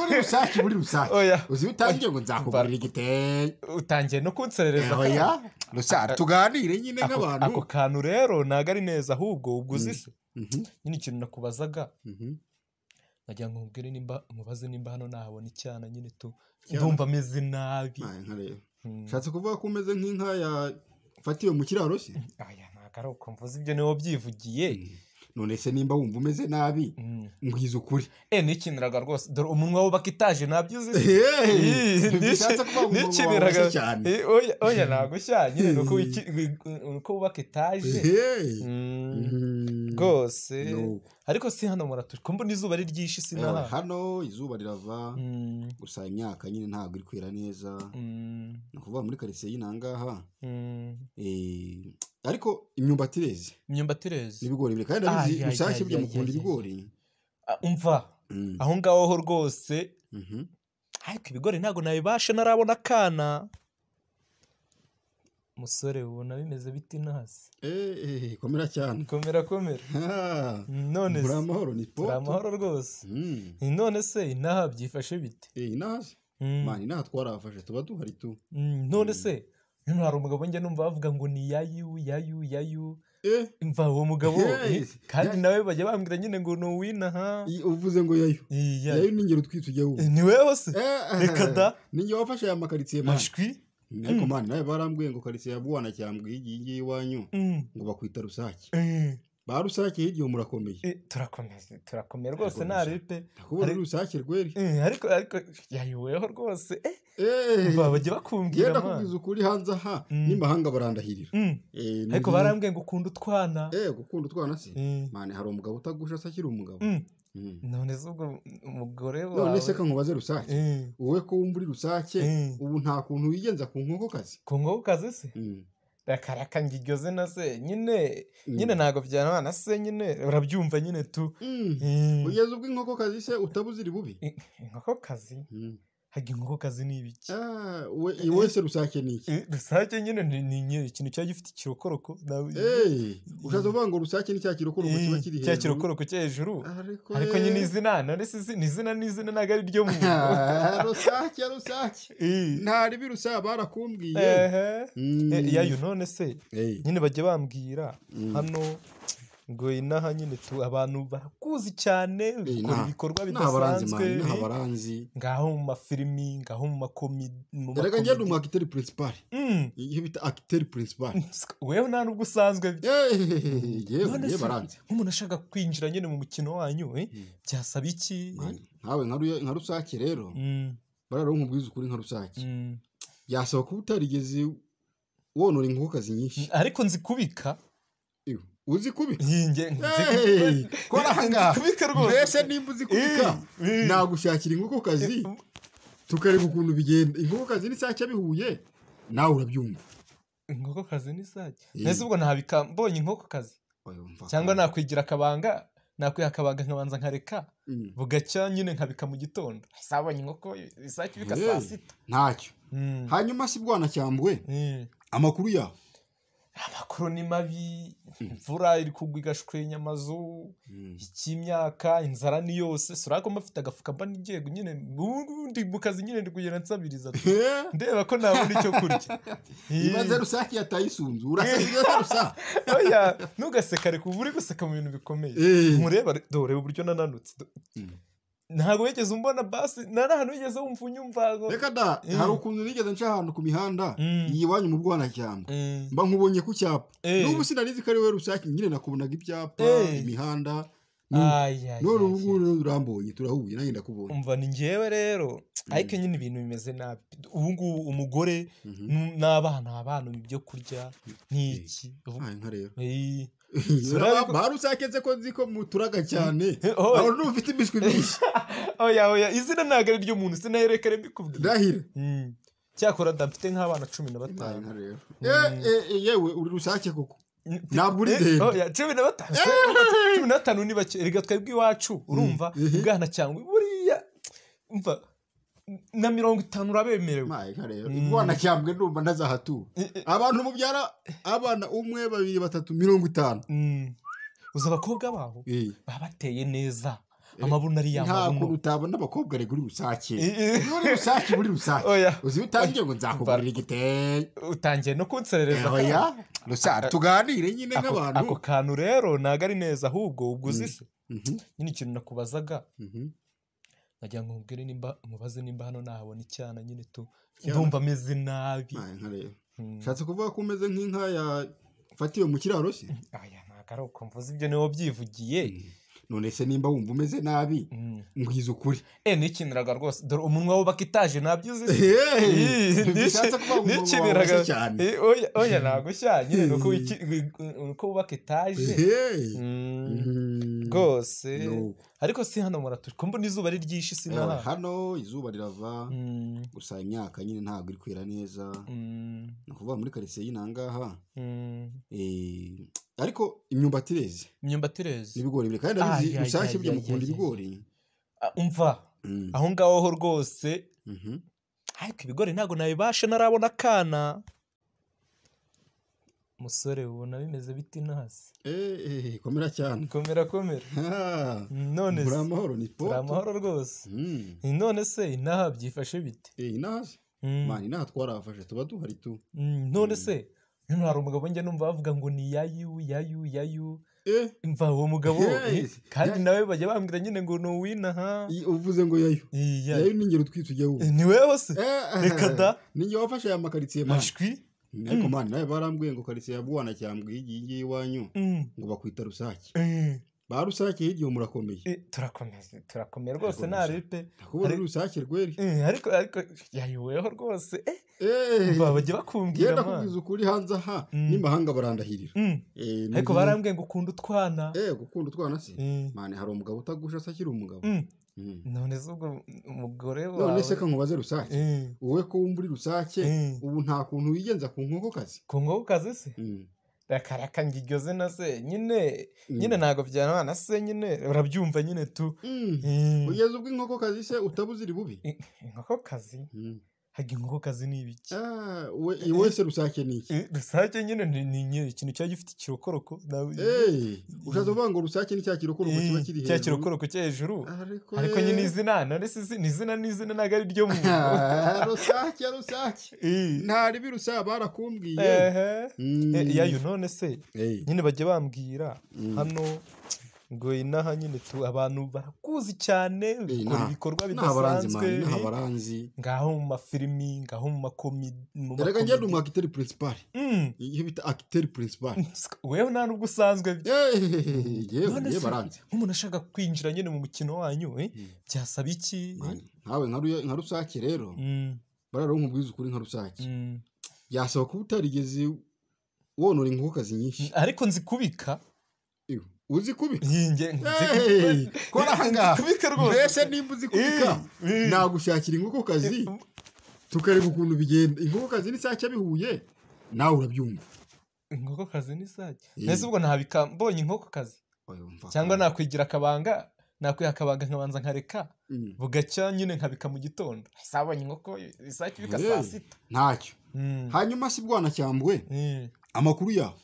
muri rusake muri rusake oh, uzi utangiye ngo nzakugurira igitenge utangiye no kunsereza oya oh, rusake ah, ah. tuganire nyine nk'abantu ako kantu rero ntabwo ari neza ahubwo ubwo uzi mm. mm-hmm. nyine ikintu nakubazaga mm-hmm. nkagira ngo mubwire nimba mubaze nimba hano nahabona icyana nyine tu ndumva ameze nabi nshatse hmm. kuvuga ko umeze nk'inka yafatiwe mu kiraro se aya ntabwo ari uko mvuze ibyo niba byivugiye hmm. none se nimba wumva umeze nabi mbwiza hmm. ukuri eee eh, nikiniraga rwose dore umunwa wubaka itaje ntabyo uzi nikiniraga oya ntabwo ushyanye ni uko wubaka itaje rwose ariko si hano muratuye ko mbona izuba ari ryinshi si eh, na hano izuba rirava mm. gusa imyaka nyine ntabwo iri kwera neza mm. ni ukuvuga muri karitsiye y'ino aha mm. eh, ariko imyumbati ireze imyumbati ireze ibigori biri kandi ndabizi mushyashya burya mukunda ibigori umva aho ngaho rwose mhm. ariko ibigori ntabwo nabibasha narabona akana musore ubona bimeze bite intasi eh, komera cyane komera komera none se amahoro ni poto amahoro rwose hmm. none se inaha byifashe bite eh, inaha hmm. mani inaha twarahafashe tuba duhari tu hmm, none se hano hari umugabo njya numva bavuga ngo ni yayu yayu yayu eh. mva uwo mugabo kandi nawe bajya bambwira nyine ngo ni uwinaha uvuze ngo yayo yayo ni ingero twitse ujya ni wewe se reka da ni wafashe aya makaritsiye mashwi ariko mm. mani nawe barambwiye ngo karitsiye ya bwana cyambwe iyi ngiyi iwanyu mm. ngo bakwita rusake eh. ba rusake y'igihe murakomeye eh, turakomeye turakomeye rwose nta ripe hari rusake rweri eh, ariko ariko yayobeyeho rwose bajya bakumbwira yenda kubwiza ukuri hanze aha mm. n'imahanga barandahirira ariko barambwiye ngo ukunda utwana gukunda utwana se mani hari umugabo utagusha se akiri umugabo Mm. none se ubwo umugore wawe none se nkubaze rusake mm. wowe ko wumva uri rusake mm. ubu nta kuntu wigenza ku kazi ku kazi se rakaraka ngo iryo zina se nyine nyine ntabwo byana se nyine urabyumva nyine tu kugeza ubwo inkokokazi se utabuze iri bubi kazi. hagi inkokokazi ni ibiki ah, eh, eh. wese rusake ni iki eh, rusake nyine ni ikintu kiba gifite ikirokoroko ushatse kuvuga ngo rusake ni cya kirokoroko kiba kiri hejuru cya kirokoroko cyo hejuru ariko nyine izina none ni izina ntabwo ari ryo muntu ah, rusake rusake nta ribi barakumbwiye mm. yayo none se nyine bajya bambwira mm. hano ngo inaha nyine abantu barakuzi cyane eh, ukora ibikorwa bidasanzwe eh, ngaho mu mafilimi ngaho mu makomedi reka ngende mu akiteri purinsipari hmm. iyo bita akiteri purinsipari wewe nta nubwo usanzwe eh, nk'umuntu ashaka kwinjira nyine mu mukino wanyu hmm. byasaba iki nkawe nka rusake rero hmm. bararonka ubwiza ukuri nka rusake byasaba kuba utarigeze wonora inkokokazi nyinshi ariko nzi kubika uzi kubika kora ahangaha mbese nimba uzi kubika nagushakira inkokokazi tukareba ukuntu bigenda inkokokazi n'isake bihuye nawe urabyumva inkokokazi n'isake mbese ubwo ntabika mbonye inkokokazi cyangwa nakwigira akabanga nakwiha akabanga nkabanza nkareka bugacya nyine nkabika mu gitondo sabonye inkoko isake ibika saa sita ntacyo hmm. hanyuma si bwana cyambwe amakuru yawe amakuru ni mabi hmm. imvura iri kugwa igashwenya amazu hmm. ik'imyaka inzara ni yose surako mafite agafuka mba nigiye nyine ubundi mu kazi nyine ndi kugenda nsabiriza ndeba ko ntabona icyo kurya imaze rusake yatayisunze urasabye rusake oya ntugaseka reka uba uri guseka mu bintu bikomeye eh. mureba dore uburyo nananutse hmm. ntabwo wigeze umbona basi nta hantu wigeze wumva unyumva reka da mm. hari ukuntu nigeze nca ahantu ku mihanda mm. iyi iwanyu mu bwanacyambwe mm. mba nkubonye ku cyapa eh. n'ubu sinarizi ko ari wowe rusake nyine nakubonaga ibyapa eh. imihanda none ubu ngubu urambonye turahuye nanjye ndakubonye umva ni ngewe rero ariko nyine ibintu bimeze nabi ubu ngubu umugore mhm. n'abana abana ibyo kurya nk'iki eh. nka rero hari usaketse ko nzi ko muturaga cyane aho ufite impiswi myinshi oya oya izina ntabwo ari ry'umuntu izina reka mbikubwira ndahira hmm. cyakora mfite nk'abana cumi na batanu hmm. eh, eh, eh, yewe uri rusake kuko ntabwo uri ndende cumi na batanu cumi na batanu ni bake reka twebwe iwacu urumva ubwana hmm. cyangwa buriya Mm. na mirongo itanu urabemerewe reka rero indwara cyambwe ndumva ndazahatura abantu mubyara abana umwe babiri batatu mirongo itanu mm. uzi abakobwa babo baba bateye neza eh, amabuno ari yambaye nta kuntu utabona abakobwa ari kuri rusake rusake muri rusake uzi utangiye ngo nzakugurira igitenge utangiye no kunsereza eh, oya rusake tuganire nyine nk'abantu ako kantu rero ntabwo ari neza ahubwo ubwo uzi mm. se mhm. nyine ikintu nakubazaga mhm. nkagira ngo mubwire nimba mubaze nimba hano nahabona icyana nyine tu ndumva ameze nabi nshatse hmm. kuvuga ko umeze nk'inka yafatiwe mu kiraro cye aya ntabwo ari uko mvuze ibyo niwe wabyivugiye hmm. none se nimba wumva umeze nabi mbwiza mm. ukuri eee eh, nikiniraga rwose dore umunwa wubaka itaje nabyo uzi nikiniraga eh, oya ntabwo ushyanye uko wubaka mm. mm-hmm. rwose ariko si hano muratuje ko mbona izuba ari ryinshi si eh, naho hano izuba rirava mm. gusa imyaka nyine ntabwo iri kwera neza ni ukuvuga muri karitsiye y'inangaha ariko imyumbati ireze imyumbati ireze ibigori bire kandi abizi rushyashya byo mukunda ibigori ah, umva mm. aho ngaho ho rwose mm-hmm. ariko ibigori ntabwo nabibasha narabona akana musore ubona bimeze biti hasi eee eh, eh, komera cyane komera komera none se amahoro ni poto amahoro rwose mm. none se inaha byifashe bite eh, inaha mm. inaha twarafashe tuba duhari tu none se hano hari umugabo njya numva bavuga ngo ni yayu yayu yayu eh. mva uwo mugabo kandi nawe bajya bambwira nyine ngo ni uwina uvuze ngo yayo yayo ni ingero twitse ujya wumva eh, ni wowe se eh. reka da ni njye wafashe aya makaritsiye mashwi mm. ariko mm. mani nawe barambwiye ngo karitsiye ya bwana cyangwa iyi ngiyi iwanyu mm. ngo bakwita rusake ba rusake hirya murakomeye turakomeye turakomeye rwose nta ripe ntakubona rusake rweri ariko ariko yayobeho rwose eee Eh. bajya bakumbwira yenda kubwiza ukuri hanze aha mm. n'imahanga barandahirira mm. eh, ariko barambwiye ngo ukunda utwana eee eh, gukunda utwana se mm. mane hari umugabo utagusha se akiri umugabo none zubwo umugore wawe none se nkubaze rusake wowe ko wumva uri rusake ubu nta kuntu wigenza ku nkokokazi ku nkokokazi se rakaraka ngo iryo zina se nyine nyine ntabwo byarana se nyine urabyumva nyine tu kugeza ubwo inkokokazi se utabuze iri bubi inkokokazi haga inkokokazi ni ibiki wowe ah, eh, se rusake ni iki eh, eh, rusake nyine ni ikintu kiba gifite ikirokoroko ushatse kuvuga ngo rusake ni cya kirokoroko kiba kiri hejuru cya kirokoroko cyo hejuru ariko nyine izina ni izina ni izina ntabwo ari ryo muntu ah, rusake rusake nta ribi barakumbwiye mm. yayo none se nyine bajya bambwira mm. hano ngo inaha nyine abantu barakuzi cyane bakora ibikorwa bidasanzwe ngaho mu mafilimi ngaho mu makomedi erega njye ni umu akiteri purinsipari mm. iyo bita akiteri purinsipari wewe nta nubwo usanzwe yewe baranze nk'umuntu ashaka kwinjira nyine mu mukino wanyu eh, mm. byasaba iki nkawe nka rusake rero mm. bararonka ubwiza ukuri nka rusake byasaba kuba utarigeze wonora inkokokazi nyinshi ariko nzikubika uzi kubika kora ahangaha mbese nimba uzi kubika nagushyakira inkokokazi tukareba ukuntu bigenda inkokokazi n'isake bihuye nawe urabyumva inkokokazi n'isake mbese ubwo ntabika mbonye inkokokazi cyangwa nakwigira akabanga nakwiha akabanga nkabanza nkareka mm. bugacya nyine nkabika mu gitondo sabonye inkoko isake ibika saa sita ntacyo mm. hanyuma si bwana cyambwe amakuru yawe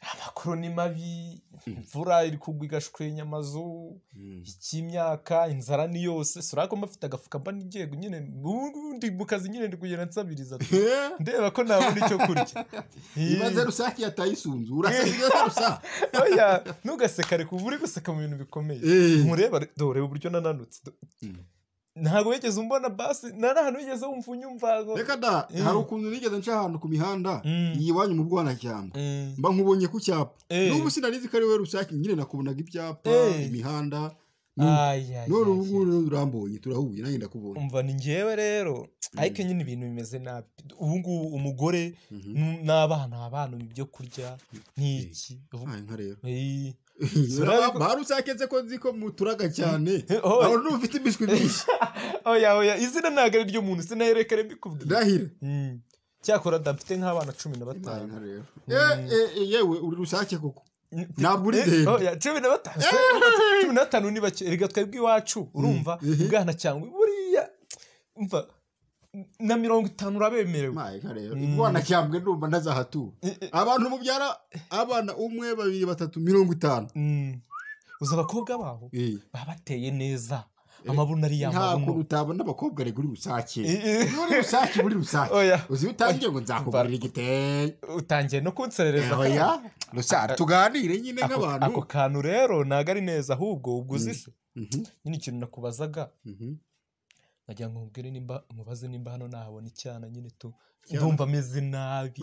amakuru ni mabi hmm. imvura iri kugwa igashwenya amazu hmm. ik'imyaka inzara ni yose surako mba agafuka mba n'igihugu nyine ubundi mu kazi nyine ndi kugenda nsabiriza eh? ndeba ko nabona icyo kurya imaze rusake yatayisunze uraseka eh. iyo rusake oya ntugaseka reka uba uri guseka mu bintu bikomeye eh. mureba dore uburyo nananutse hmm. ntabwo wigeze umbona basi nta n'ahantu wigeze wumva unyumvago reka da mm. hari ukuntu nigeze nca ahantu ku mihanda iyi mm. iwanyu mu rwanacyambwe mm. mba nkubonye ku cyapa eh. n'ubu sinarizi ko ari wowe rusake nyine nakubonaga ibyapa eh. imihanda none ubu ngubu urambonye turahuye nange ndakubonye umva ni ngewe rero ariko nyine ibintu bimeze nabi ubu ngubu umugore mhm. n'abana abana ibyo kurya eh. nk'iki nka rero bari usaketse ko nzi ko muturaga cyane aho ntufite imishwi myinshi oya oya izina ntabwo ari ry'umuntu izina yerekare mbikubwiye ndahira cyakora ndafite nk'abana cumi na batanu yewe uri rusake kuko ntabwo uri ndende cumi na batanu cumi na batanu ni bake reka twebwe iwacu urumva ubwana cyangwa buriya na mirongo itanu urabemerewe reka mm. rero ndumva ndazahatura eh, eh, eh. abantu mubyara abana umwe babiri batatu mirongo itanu mm. uzi abakobwa babo baba bateye neza amabuno ari yambaye ntabwo utabona abakobwa ari kuri rusake muri rusake muri rusake oh, uzi iyo utangiye ngo nzakugurira igitenge utangiye no kunsereza oya oh, rusake tuganire nyine nk'abantu ako kantu rero ntabwo ari neza ahubwo ubwo uzi mm. mm-hmm. nyine ikintu nakubazaga mm-hmm. nkagira ngo mubwire nimba mubaze nimba hano nahabona icyana nyine tu ndumva ameze nabi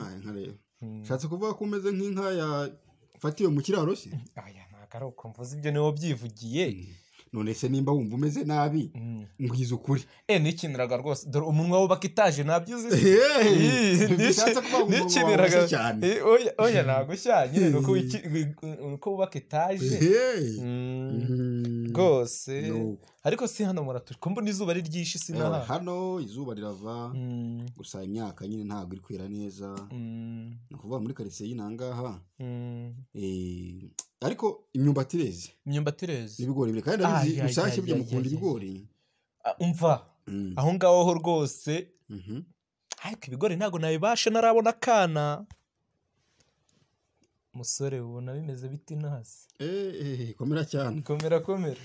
ushatse hmm. kuvuga ko umeze nk'inka yafatiwe mu kiraro cye aya ntabwo ari uko mvuze ibyo niwo byivugiye hmm. none se nimba wumva umeze nabi mbwiza hmm. ukuri eee eh, nikiniraga rwose dore umunwa wubaka itaje nabyo uzi nikiniraga eh, oya ntabwo ushyanye ni uko wubaka itaje rwose ariko si hano muratuje ko mbona izuba ari ryinshi si eh, na hano izuba rirava mm. gusa imyaka nyine ntabwo iri kwera neza mm. ni ukuvuga muri karitsiye y'ino aha mm. eh, ariko imyumbati ireze imyumbati ireze ibigori bire kandi ndabizi bishyashya bijya mukunda ibigori ah, umva aho ngaho rwose mhm. ariko ibigori ntabwo nabibasha narabona akana musore ubona bimeze bite intasi eh, komera cyane komera komera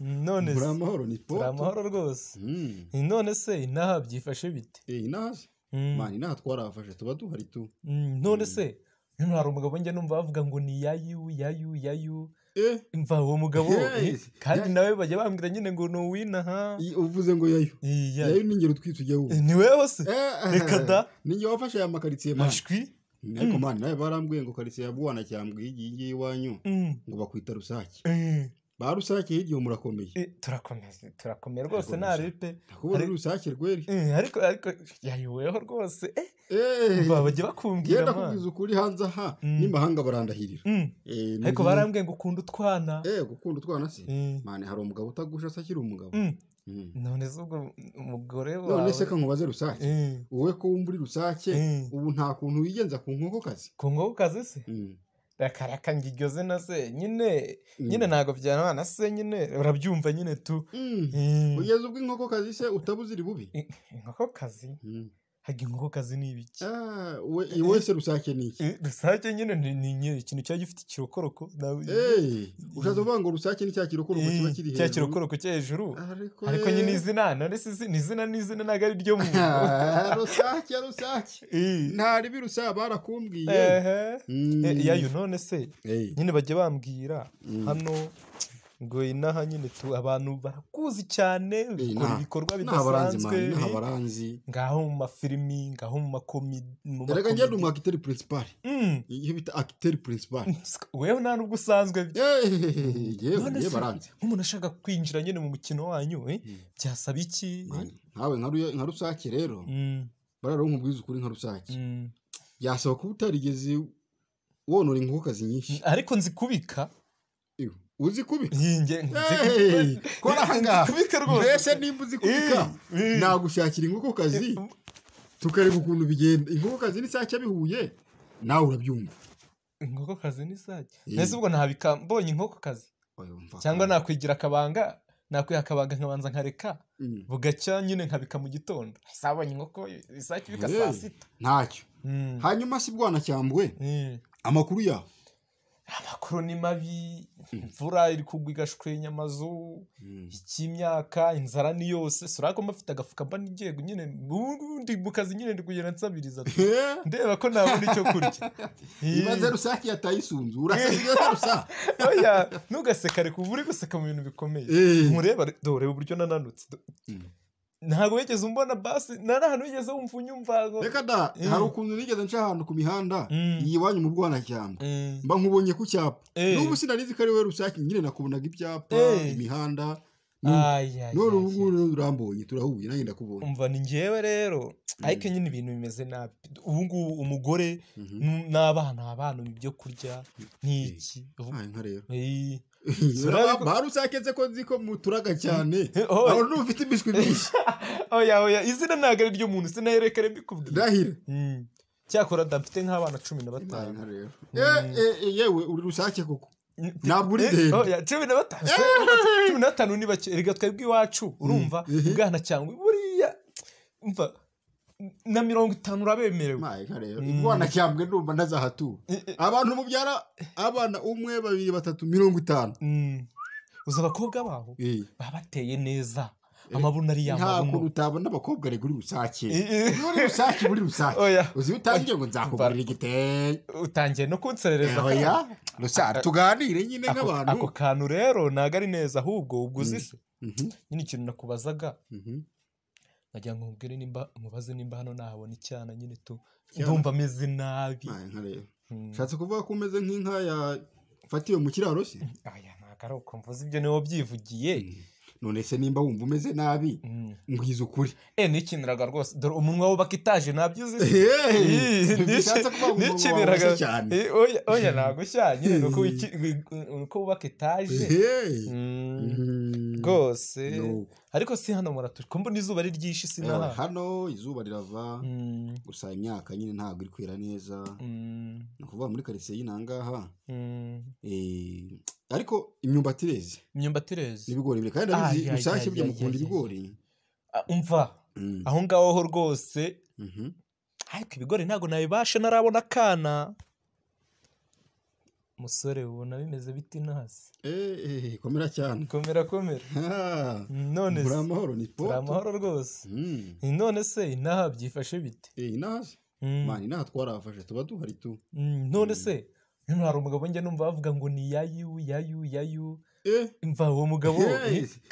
none se amahoro ni poto amahoro rwose hmm. none se inaha byifashe bite eh, inaha hmm. mani inaha twarahafashe tuba duhari tu hmm, none se hano hari umugabo njya numva bavuga ngo ni yayu yayu yayu eh. mva uwo mugabo kandi nawe bajya bambwira nyine ngo ni uwinaha uvuze ngo yayu yayu ni ingero twitse ujya ni wewe reka da ni wafashe aya makaritsiye mashwi Mm. ariko mani nawe barambwiye ngo karitsiye ya bwana cyambwiye igihe ngiye iwanyu mm. ngo bakwita rusake eh. ba rusake y'igihe murakomeye eh, turakomeye turakomeye rwose nta ripe kubona rusake rweri eh, ariko ariko yayobeweho rwose bajya bakumbwira yenda kubwiza ukuri hanze aha mm. n'imahanga barandahirira ariko barambwiye ngo ukunda utwana gukunda utwana se mani hari umugabo utagusha se akiri umugabo Mm. none se ubwo umugore wawe none se nkubaze rusake mm. wowe ko wumva uri rusake mm. ubu nta kuntu wigenza ku kazi ku kazi se rakaraka iryo zina se nyine nyine ntabwo byana se nyine urabyumva nyine tu kugeza ubwo kazi se utaba uziri bubi kazi hajya inkokokazi ni ibiki ah, wese eh, rusake ni iki eh, rusake nyine ni ikintu kiba gifite ikirokoroko ushatse kuvuga ngo rusake ni cya kirokoroko kiba eh, kiri hejuru cya kirokoroko cyo hejuru ariko nyine izina ni izina ni izina ntabwo ari ryo muntu ah, rusake rusake nta ribi barakumbwiye mm. yayo none se nyine bajya bambwira mm. hano ngo inaha nyine abantu barakuzi cyane ukora ibikorwa bidasanzwe ngaho mu mafilimi ngaho mu makomedi reka njye ni umu akiteri mm. iyo bita akiteri purinsipari wewe nta n'ubwo usanzwe yewe baranze nk'umuntu ashaka kwinjira nyine mu mukino wanyu eh? hmm. byasaba iki nkawe nka rusake rero mm. bararonka ubwiza ukuri nka rusake mm. yasaba kuba utarigeze wonora inkokokazi nyinshi ariko nzikubika uzi kubika kora aha mbese nimba uzi kubika nagushakira inkokokazi tukareba ukuntu bigenda inkokokazi n'isake bihuye nawe urabyumva kazi n'isake mbese ubwo ntabika mbonye inkokokazi cyangwa nakwigira akabanga nakwiha akabanga nkabanza nkareka bugacya mm. nyine nkabika mu gitondo sabonye inkoko isake ibika saa sita ntacyo mm. hanyuma si cyambwe amakuru yaho amakuru ni mabi hmm. imvura iri kugwa igashwenya amazu hmm. icy'imyaka inzara ni yose surako mba afite agafuka mba nigiye nyine ubundi mu kazi nyine ndi kugenda nsabiriza ndeba ko nabona icyo kurya imaze rusake yatayisunze uraseka rusake oya ntugaseka reka uba uri guseka mu bintu bikomeye eh. mureba dore uburyo nananutse hmm. ntabwo wigeze umbona basi nta hantu wigeze wumva unyumva reka da eh. hari ukuntu nigeze nca ahantu ku mihanda iyi mm. iwanyu mu bwanacyambwe eh. mba nkubonye ku cyapa eh. n'ubu sinarizi ko ari wowe rusake nyine nakubonaga ibyapa imihanda mm. none ubu ngubu urambonye turahuye nanjye ndakubonye umva ni ngewe rero mm. ariko nyine ibintu bimeze nabi ubu ngubu umugore mhm. n'abana abana ibyo kurya nk'iki ah, nka rero marusa akenze ko nzi ko muturaga cyane aho ntufite imishwi myinshi oya oya izina ntabwo ari ryo izina yerekare mbikubwira ndahira hmm. cyakora dafite nk'abana cumi na batanu hmm. eh, eh, eh, yewe uri rusake kuko ntabwo uri ndende cumi na batanu cumi na batanu ni bake reka twebwe iwacu hmm. urumva ubwana cyangwa buriya mva na mirongo itanu urabemerewe ubwo eh, mm. wanacyambwe numva ntazahatura eh, eh. abantu mubyara abana umwe babiri batatu mirongo itanu mm. uzi abakobwa babo baba bateye neza amabuno ari yamabuno ntabwo utabona abakobwa ari kuri rusake muri rusake muri rusake oh, uzi utangiye ngo nzakugurira igitenge utangiye no kunserereza oya oh, rusake tuganire nyine nk'abantu ako kantu rero ntabwo ari neza ahubwo ubwo uzi mm. mm-hmm. nyine ikintu nakubazaga mm-hmm. nkagira ngo mubwire nimba mubaze nimba hano nahabona icyana nyine tu ndumva ameze nabi nshatse hmm. kuvuga ko umeze nk'inka yafatiwe mu kiraro se ntabwo ari uko mvuze ibyo niba byivugiye hmm. none se nimba wumva umeze nabi mbwiza hmm. ukuri eee eh, nikiniraga rwose dore umunwa wubaka itaje ntabyo uzi nikiniraga oya ntabwo ushyanye ni wubaka etaje rwose ariko si hano muratuje ko mbona izuba ari ryinshi si eh, na hano izuba rirava mm. gusa imyaka nyine ntabwo iri kwera neza mm. ni ukuvuga muri karitsiye y'ino aha mm. eh, ariko imyumbati ireze imyumbati ireze ibigori biri kandi ndabizi rusake burya mukunda ibigori umva aho ngaho rwose mhm. ariko ibigori ntabwo nabibasha narabona akana musore ubona bimeze bite intasi eh, komera cyane komera komera none se amahoro ni poto amahoro rwose hmm. none se inaha byifashe bite eh, inahaje hmm. mani inaha twarahafashe tuba duhari tu hmm, none se hano hari umugabo njya numva bavuga ngo ni yayu yayu yayu eh. mva uwo mugabo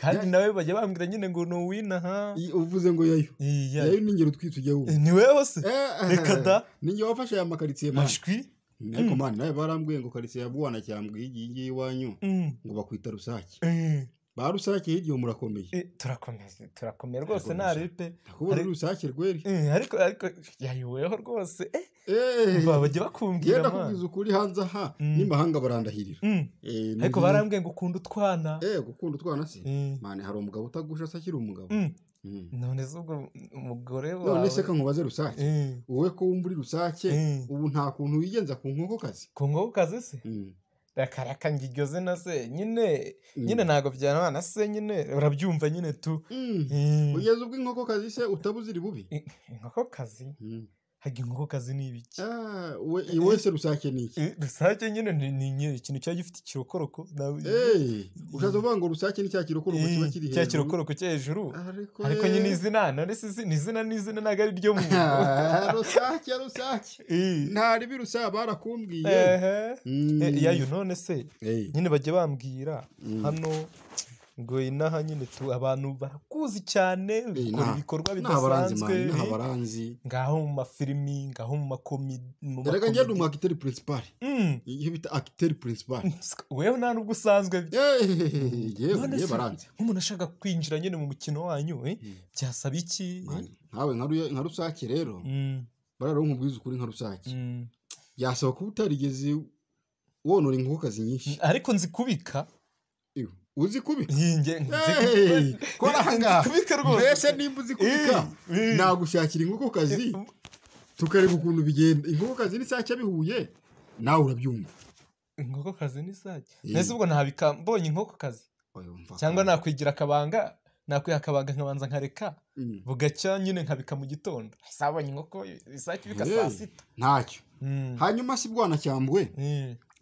kandi nawe bajya bambwira nyine ngo ni uwinaha uvuze ngo yayu yayu ni ingero twitse ni wewe reka da ni wafashe aya makaritsiye mashwi ariko mm. mani nawe eh, barambwiye ngo karitsiye ya cyangwa iyi ngiyi iwanyu mm. ngo bakwita rusake eh. ba rusake y'igihe murakomeye eh, turakomeye turakomeye rwose nta ripe kubona rusake rweri ariko ariko yayobeweho rwose bajya bakumbwira yenda kubwiza ukuri hanze aha mm. n'imahanga barandahirira ariko barambwiye ngo ukunda utwana gukunda utwana si mani hari umugabo utagusha se akiri umugabo none se ubwo umugore wawe none se nkubaze rusake eh. wowe ko wumva rusake eh. ubu nta kuntu wigenza ku nkokokazi ku nkokokazi se rakaraka mm. ngo iryo zina se nyine mm. nyine ntabwo byanabana se nyine urabyumva nyine tu kugeza mm. eh. ubwo inkokokazi se utaba uziri bubi inkokokazi hajya inkokokazi ni ibiki ah, eh, eh. wese rusake ni iki eh, rusake nyine ni ikintu kiba gifite ikirokoroko ushatse kuvuga ngo rusake ni cya kirokoroko kiba kiri hejuru cya kirokoroko cyo hejuru ariko nyine izina ni izina ni izina ntabwo ari ryo muntu ah, rusake rusake nta ribi barakumbwiye mm. yayo none se nyine bajya bambwira mm. hano ngo inaha nyine abantu barakuzi cyane ukora ibikorwa bidasanzwe ngaho mu mafilimi ngaho mu makomedi erega njye ni umu akiteri mm. iyo bita akiteri purinsipari wewe nta n'ubwo usanzwe mm. yewe baranze nk'umuntu ashaka kwinjira nyine mu mukino wanyu eh, mm. byasaba iki nkawe nka rusake rero barara nkubwiza ukuri nka rusake yasaba kuba utarigeze wonora inkokokazi nyinshi ariko nzikubika uzi kubika koranga mbese nimba uzi kubika nagushakira inkokokazi tukareba ukuntu bigenda inkokokazi n'isake bihuye nawe urabyumva inkokokazi n'isake mbese ubwo ntabika mbonye inkokokazi cyangwa nakwigira akabanga nakwiha akabanga nkabanza nkareka mm. bugacya nyine nkabika mu gitondo sabonye inkoko isake ibika saa sita ntacyo mm. hanyuma si cyambwe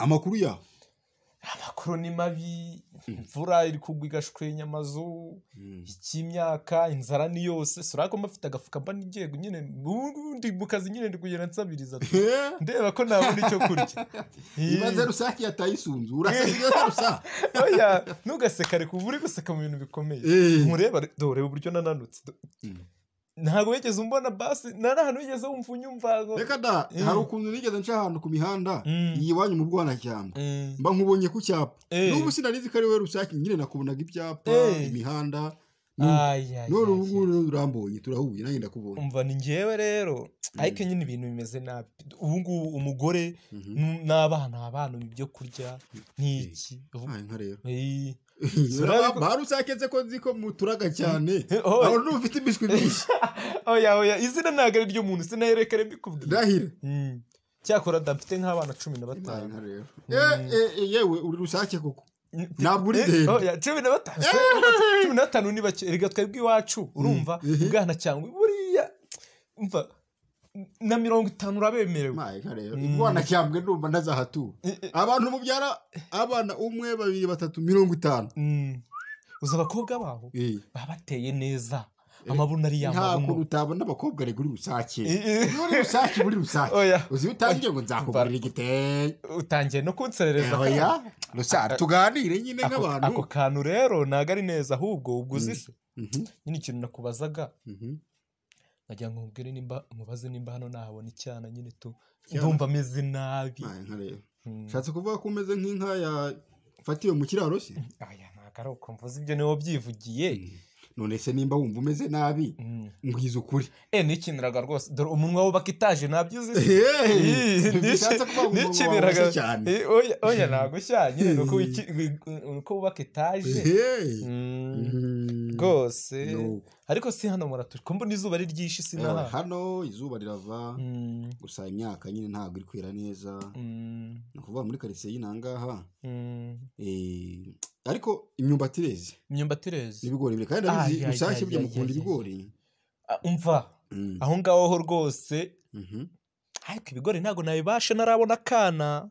amakuru yawe amakuru ni mabi hmm. imvura iri kugwa igashwenya amazu hmm. icy'imyaka inzara ni yose sura ko mfite agafuka mba nigiye nyine ubundi mu kazi nyine ndi kugenda nsabiriza ndeba ko nabona icyo kurya imaze rusake yatayisunzu uraseka rusake ntugaseka reka uba uri guseka mu bintu bikomeye eh. mureba dore uburyo nananutse hmm. ntabwo wigeze umbona basi nta n'ahantu wigeze wumva unyumva reka da eh. hari ukuntu nigeze nca ahantu ku mihanda iyi mm. iwanyu mu bwanacyambwe eh. mba nkubonye ku cyapa eh. n'ubu sinarizi ko ari wowe rusake nyine nakubonaga ibyapa imihanda mm. none ubu ngubu urambonye turahuye nanjye ndakubonye umva ni ngewe rero mm. ariko nyine ibintu bimeze nabi ubu ngubu umugore mhm. n'abana abana mu byo kurya nk'iki nka rero hari usakenze ko nzi ko muturaga cyane aho ntufite impiswi myinshi oya oya izina ntabwo ari ry'umuntu izina yerekare mbikubwira ndahire cyakora mfite nk'abana cumi na batanu yewe uri rusake kuko ntabwo uri ndende cumi na batanu cumi na batanu ni bake reka twebwe iwacu urumva ubwana cyangwa buriya mva na mirongo itanu urabemerewe mm. mpayeka rero imvura ndumva ndazahatura abantu mubyara abana umwe babiri batatu mirongo itanu mm. uzi abakobwa babo baba bateye neza amabuna ari yamabuno ntabwo utabona abakobwa ari kuri rusake muri rusake muri rusake oh, uzi utangiye ngo nzakugurira igitenge utangiye no kunserereza oya oh, rusake ah, ah. tuganire nyine nk'abantu ako kantu rero ntabwo ari neza ahubwo ubwo uzi mm. mm-hmm. nyine ikintu nakubazaga mm-hmm. nkagira ngo mubwire nimba mubaze nimba hano nahabona icyana nyine tu ndumva ameze nabi nshatse hmm. kuvuga ko umeze nk'inka yafatiwe mu kiraro se hmm. ntabwo ari uko mvuze ibyo niwo byivugiye hmm. none se nimba wumva umeze nabi mbwiza ukuri eee eh, nikiniraga rwose dore umunwa wubaka itaje nabyizi nikiniraga oya ntabwo ushyanye ni uko wubaka itaje rwose ariko si hano muratuko mbona izuba ari ryinshi si eh, na hano izuba rirava mm. gusa imyaka nyine ntabwo iri kwera neza mm. ni ukuvuga muri karitsiye yinangaha mm. eh, ariko imyumbati ireze imyumbati ireze n'ibigori biri kandi ndabizi rusake burya mukunda ibigori ah, umva aho ngaho rwose mhm. ariko ibigori ntabwo nabibashe narabona akana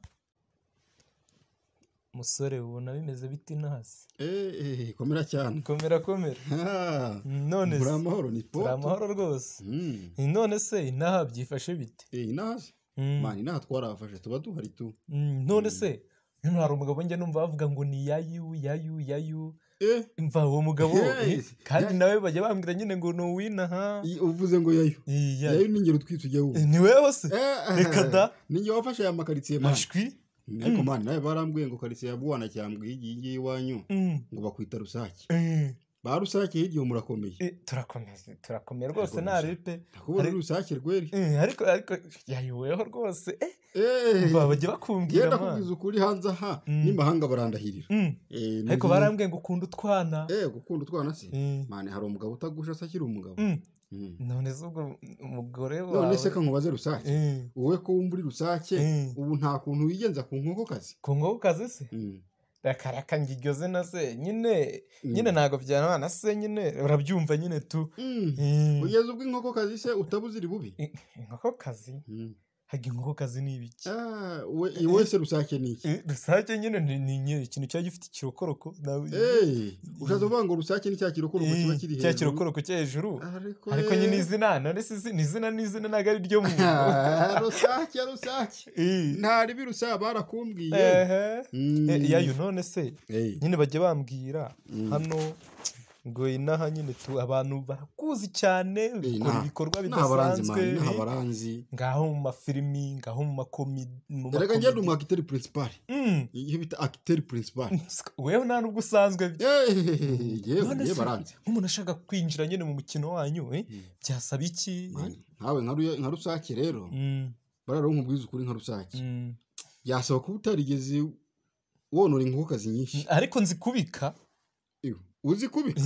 musore ubona bimeze bite intasi eee eh, eh, komera cyane komera komera none se amahoro ni poto amahoro rwose hmm. none se inaha byifashe bite eee eh, hmm. mani inaha twarahafashe tuba duhari tu hmm, none se hano hari umugabo njya numva bavuga ngo ni yayu yayu yayu mva uwo mugabo kandi nawe bajya bambwira nyine ngo ni uwinaha uvuze ngo yayu yayu ni ingero twitse ni wewe reka da ni wafashe aya makaritsiye mashwi ariko mm. mani nawe barambwiye ngo karitsiye ya bwana cyambwiye igihe iwanyu mm. ngo bakwita rusake eh. ba rusake y'igihe murakomeye eh, turakomeye turakomeye rwose nta ripe kubona rusake rweri eh, ariko ariko yayobeweho rwose bajya bakumbwira yenda kubwiza ukuri hanze aha mm. n'imahanga barandahirira ariko barambwiye ngo ukunda utwana gukunda utwana se mani hari umugabo utagusha se akiri umugabo none zubwo umugore wawe none se nkubaze rusake eh. wowe ko wumva uri rusake eh. ubu nta kuntu wigenza ku nkokokazi ku nkokokazi se rakaraka mm. iryo zina se nyine mm. nyine ntabwo byanabana se nyine urabyumva nyine tu kugeza mm. eh. ubwo inkokokazi se utaba uziri bubi inkokokazi haga inkokokazi ni ah, eh, eh. wese rusake ni iki eh, rusake nyine ni ikintu kiba gifite ikirokoroko ushatse kuvuga ngo rusake ni cya kirokoroko kiba kiri hejuru cya kirokoroko cyo hejuru ariko nyine izina ni izina ni ntabwo ari ryo muntu ah, rusake rusake nta ribi barakumbwiye mm. yayo none se nyine bajya bambwira mm. hano ngo inaha nyine abantu barakuzi cyane ukora ibikorwa bidasanzwe ngaho mu mafilimi ngaho mu makomedi reka njye ni umu akiteri mm. iyo bita akiteri purinsipari wewe nta n'ubwo usanzwe mm. yewe baranze nk'umuntu ashaka kwinjira nyine mu mukino wanyu eh? mm. byasaba iki nkawe nka rusake rero barara nk'ubwiza ukuri nka rusake yasaba kuba utarigeze wonora inkokokazi nyinshi ariko nzikubika uzi kubika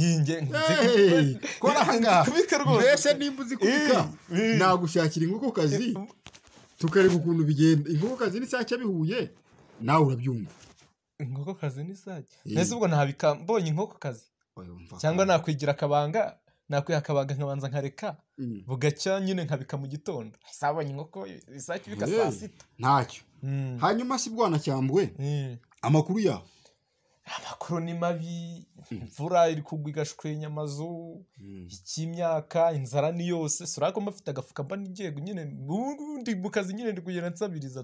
kora ahangaha mbese nimba uzi kubika nagushakira inkokokazi tukareba ukuntu bigenda inkokokazi n'isake bihuye nawe urabyumva kazi n'isake mbese ubwo ntabika mbonye inkokokazi cyangwa nakwigira akabanga nakwiha akabanga nkabanza nkareka bugacya nyine nkabika mu gitondo sabonye inkoko isake ibika saa sita ntacyo hanyuma si cyambwe amakuru yawe amakuru ni mabi hmm. imvura iri kugwa igashwenya amazu hmm. ik'imyaka inzara ni yose surako mba afite agafuka mba nigiye nyine ubundi mu kazi nyine ndi kugenda nsabiriza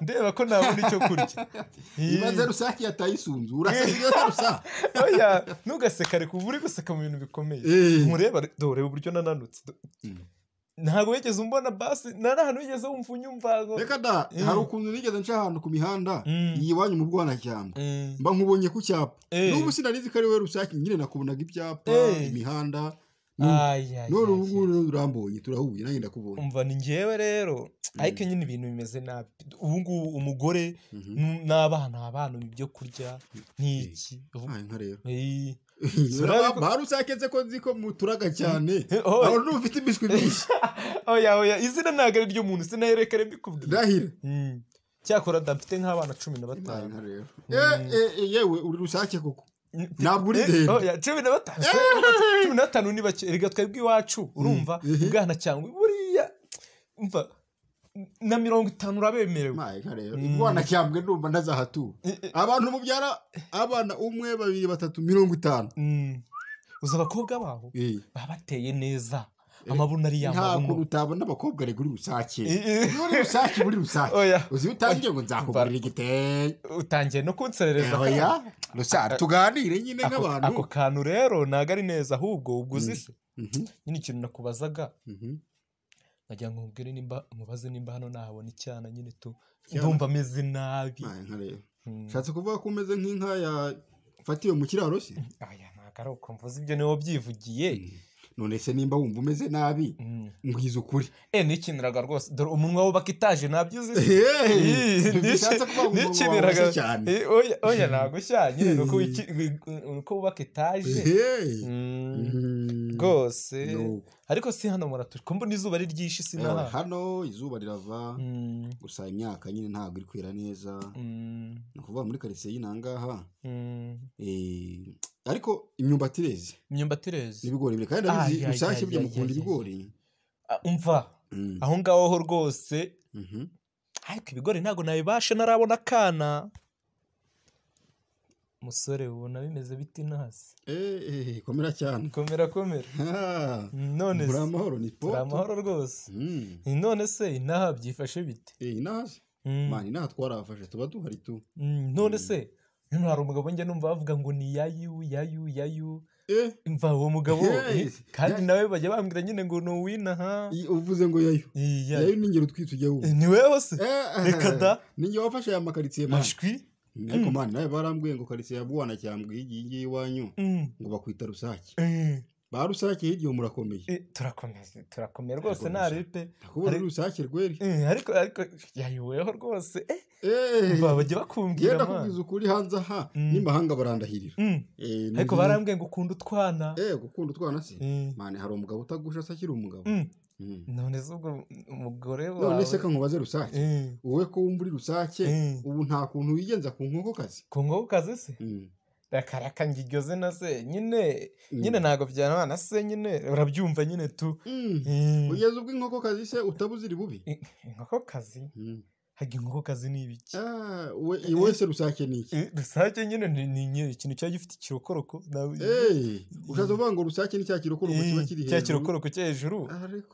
ndeba ko nabona icyo kurya imaze rusake yatayisunze uraseka rusake oya ntugaseka reka uba uri guseka mu bintu bikomeye eh. mureba dore uburyo nananutse hmm. ntabwo wigeze umbona basi nta n'ahantu wigeze wumva unyumva reka da eh. hari ukuntu nigeze nca ahantu ku mihanda iyi mm. iwanyu mu bwanacyambwe eh. mba nkubonye ku cyapa eh. n'ubu sinarizi ko ari wowe rusake nyine nakubonaga ibyapa imihanda mm. none ubu ngubu urambonye turahuye nanjye ndakubonye umva ni ngewe rero mm. ariko nyine ibintu bimeze nabi ubu ngubu umugore mhm. n'abana abana ibyo kurya nk'iki nka rero hari usaketse ko nzi ko muturaga cyane aho ntufite imishwi myinshi oya oya izina ntabwo ari ry'umuntu izina yerekare mbikubwira ndahira hmm. cyakora mfite nk'abana cumi na batanu hmm. eh, eh, eh, yewe uri rusake kuko ntabwo uri ndende cumi na batanu cumi na batanu ni bake reka twebwe iwacu urumva hmm. ubwana cyangwa buriya mva na mirongo itanu urabemerewe mpayeka eh, mm. rero ndumva ndazahatura eh, eh. abantu mubyara abana umwe babiri batatu mirongo itanu mm. uzi abakobwa babo baba bateye neza amabuno ari ya mabuno ntabwo utabona abakobwa ari kuri rusake muri rusake muri rusake oh, uzi utangiye ngo nzakugurira igitenge utangiye no kunserereza oya oh, rusake ah, ah. tuganire nyine nk'abantu ako kantu rero ntabwo ari neza ahubwo ubwo uzi mm. mm-hmm. nyine ikintu nakubazaga mm-hmm. nkagira ngo mubwire nimba mubaze nimba hano nahabona icyana nyine tu ndumva ameze nabi nshatse hmm. kuvuga ko umeze nk'inka yafatiwe mu kiraro se ntabwo ari uko mvuze ibyo niba byivugiye hmm. none se nimba wumva umeze nabi mbwiza hmm. ukuri eee eh, nikiniraga rwose dore umunwa wubaka itaje ntabyo uzi nikiniraga oya ntabwo ushyanye ni uko wubaka itaje rwose ariko si hano muratuye ko mbona izuba ari ryinshi si eh, na hano izuba rirava mm. gusa imyaka nyine ntabwo iri kwera neza mm. ni ukuvuga muri karitsiye y'ino aha mm. eh, ariko imyumbati ireze imyumbati ireze ibigori biri kandi ndabizi rusake burya mukunda ibigori umva aho ngaho rwose mhm. ariko ibigori ntabwo nabibasha narabona akana musore ubona bimeze bite ino hasi eee eh, komera cyane komera komera none se amahoro ni poto amahoro rwose hmm. none se inaha byifashe bite eh, inaha hmm. mani inaha twarahafashe tuba duhari tu hmm, none se hano hari umugabo njye numva bavuga ngo ni yayu yayu yayu eh. mva uwo mugabo kandi nawe bajya bambwira nyine ngo ni uw'inaha uvuze ngo yayo yayo ni ingero twitujya ni weho se reka da ni nge wafashe aya makaritsiye mashwi Mm. ariko mani nawe mm. barambwiye ngo karitsiye ya bwana cyambwiye igihe ngiye iwanyu mm. ngo bakwita rusake eh. ba rusake hirya murakomeye eh, turakomeye turakomeye eh, rwose nta ripe kubona rusake rweri ariko ariko yayobeweho rwose bajya bakumbwira yenda kubwiza ukuri hanze aha n'imahanga barandahirira ariko barambwiye ngo ukunda utwana gukunda utwana se mani hari umugabo utagusha se akiri umugabo none se ubwo umugore wawe none se nkubaze rusake wowe ko wumva rusake ubu nta kuntu wigenza ku kazi. ku nkokokazi se rakaraka ngo iryo zina se nyine nyine ntabwo byarabana se nyine urabyumva nyine tu kugeza ubwo inkoko kazi se utabuze iri bubi kazi. haga inkokokazi ni ibiki ah, eh, iwe se rusake ni iki eh, rusake nyine ni ikintu kiba gifite ikirokoroko eh, ushatse kuvuga ngo rusake ni cya kirokoroko kiba kiri hejuru cya kirokoroko cyo hejuru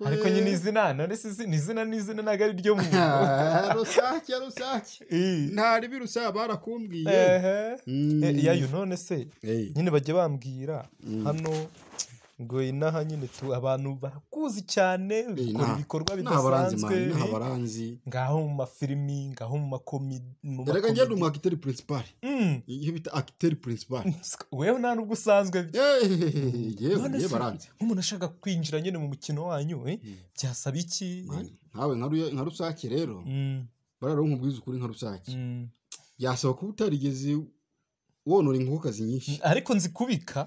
ariko nyine izina ni izina ni izina ntabwo ari ryo muntu ah, rusake rusake nta ribi barakumbwiye mm. yayo none se nyine bajya bambwira mm. hano ngo inaha nyine abantu barakuzi cyane bakora ibikorwa bidasanzwe ngaho mu mafilimi ngaho mu makomedi erega njye umu akiteri purinsipari iyo hmm. bita akiteri purinsipari wewe nta nubwo usanzwe hmm. yewe baranze nk'umuntu ashaka kwinjira nyine mu mukino wanyu eh, hmm. byasaba iki nkawe nka rusake rero bararonka ubwiza ukuri nka rusake byasaba kuba utarigeze wonora inkokokazi nyinshi ariko nzikubika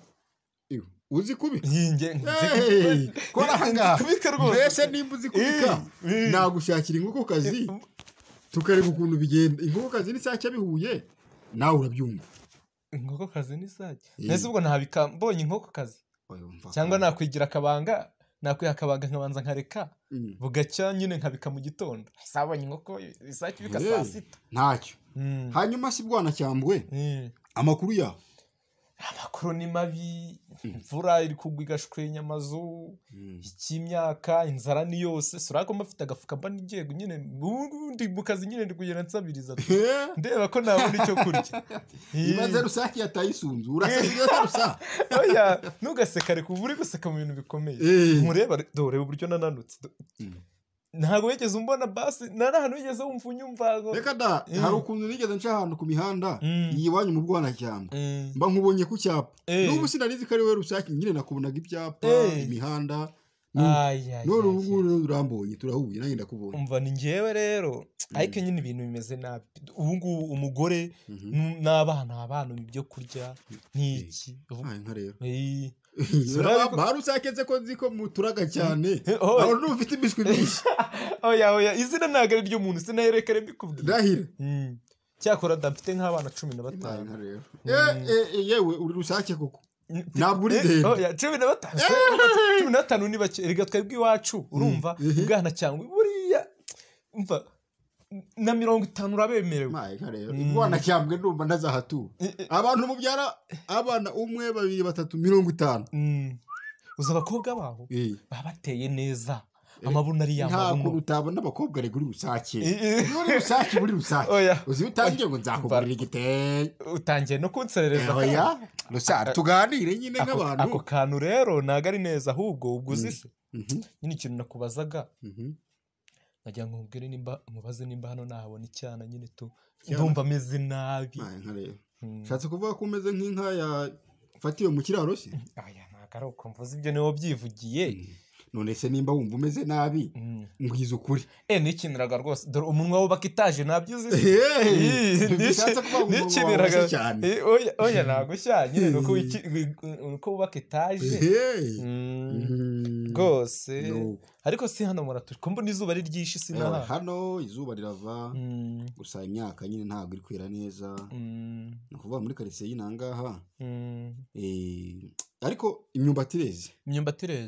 uzi kubika kora ahangaha mbese nimba uzi kubika nagushyakira inkokokazi eh, um. tukareba ukuntu bigenda inkokokazi n'isake bihuye nawe urabyumva inkokokazi n'isake eh. mbese ubwo ntabika mbonye inkokokazi cyangwa nakwigira akabanga nakwiha akabanga nkabanza nkareka mm. bugacya nyine nkabika mu gitondo sabonye inkoko isake ibika saa sita ntacyo mm. hanyuma si bwana cyambwe eh. amakuru yawe amakuru ni mabi hmm. imvura iri kugwa igashwenya amazu hmm. ik'imyaka inzara ni yose surako mba agafuka mba n'igihugu nyine ubundi mu kazi nyine ndi kugenda nsabiriza ndeba ko nabona icyo kurya imaze rusake yataye isunzu uraseka rusake oya ntugaseka reka uba uri guseka mu bintu bikomeye eh. mureba dore uburyo nananutse hmm. ntabwo wigeze umbona basi nta wigeze wumva unyumvaho reka da eh. hari ukuntu nigeze nca ahantu ku mihanda mm. iyi iwanyu mu bwanacyambwe eh. mba nkubonye ku cyapa eh. n'ubu sinarizi ko ari we rusake nyine nakubonaga ibyapa imihanda none ubu ngubu urambonye turahuye nange ndakubonye umva ni ngewe rero mm. ariko nyine ibintu bimeze nabi ubu ngubu umugore mhm. n'abana abana ibyo kurya mm. nk'iki nka rero bari usaketse ko nzi ko muturaga cyane aho ufite imishwi myinshi oya oya izina ntabwo ari ry'umuntu izina yerekare mbikubwira ndahira cyakora ndafite nk'abana cumi na batanu yewe uri rusake kuko ntabwo uri ndende cumi na batanu cumi na batanu ni bake reka twebwe iwacu urumva ubwana cyangwa buriya na mirongo itanu urabemerewe reka mm. rero ndumva ndazahatura abantu mubyara abana umwe babiri batatu mirongo itanu mm. uzi abakobwa babo baba bateye neza amabuna ari yambaye ntabwo utabona abakobwa ari kuri rusake muri rusake muri rusake uzi utangiye ngo nzakugurira igitenge utangiye no kunserereza eh, oya rusake tuganire nyine nk'abantu ako kantu rero ntabwo ari neza ahubwo ubwo uzi mm. mm-hmm. nyine ikintu nakubazaga mm-hmm. nkagira ngo mubaze nimba hano nahabona icyana nyine tu ndumva ameze nabi nshatse hmm. kuvuga ko umeze nk'inka yafatiwe mu kiraro cye hmm. ntabwo ari uko mvuze ibyo niba byivugiye hmm. none se nimba wumva umeze nabi mbwiza ukuri eee eh, nikiniraga rwose dore umunwa wubaka itaje ntabyo uzi nikiniraga eh, oya ntabwo ushyanye ni uko wubaka itaje rwose ariko si hano muratuje ko nizuba izuba ari ryinshi si eh, na hano izuba rirava mm. gusa imyaka nyine ntabwo iri kwera neza mm. ni ukuvuga muri karitsiye yinangaha mm. eh, ariko imyumbati ireze imyumbati ireze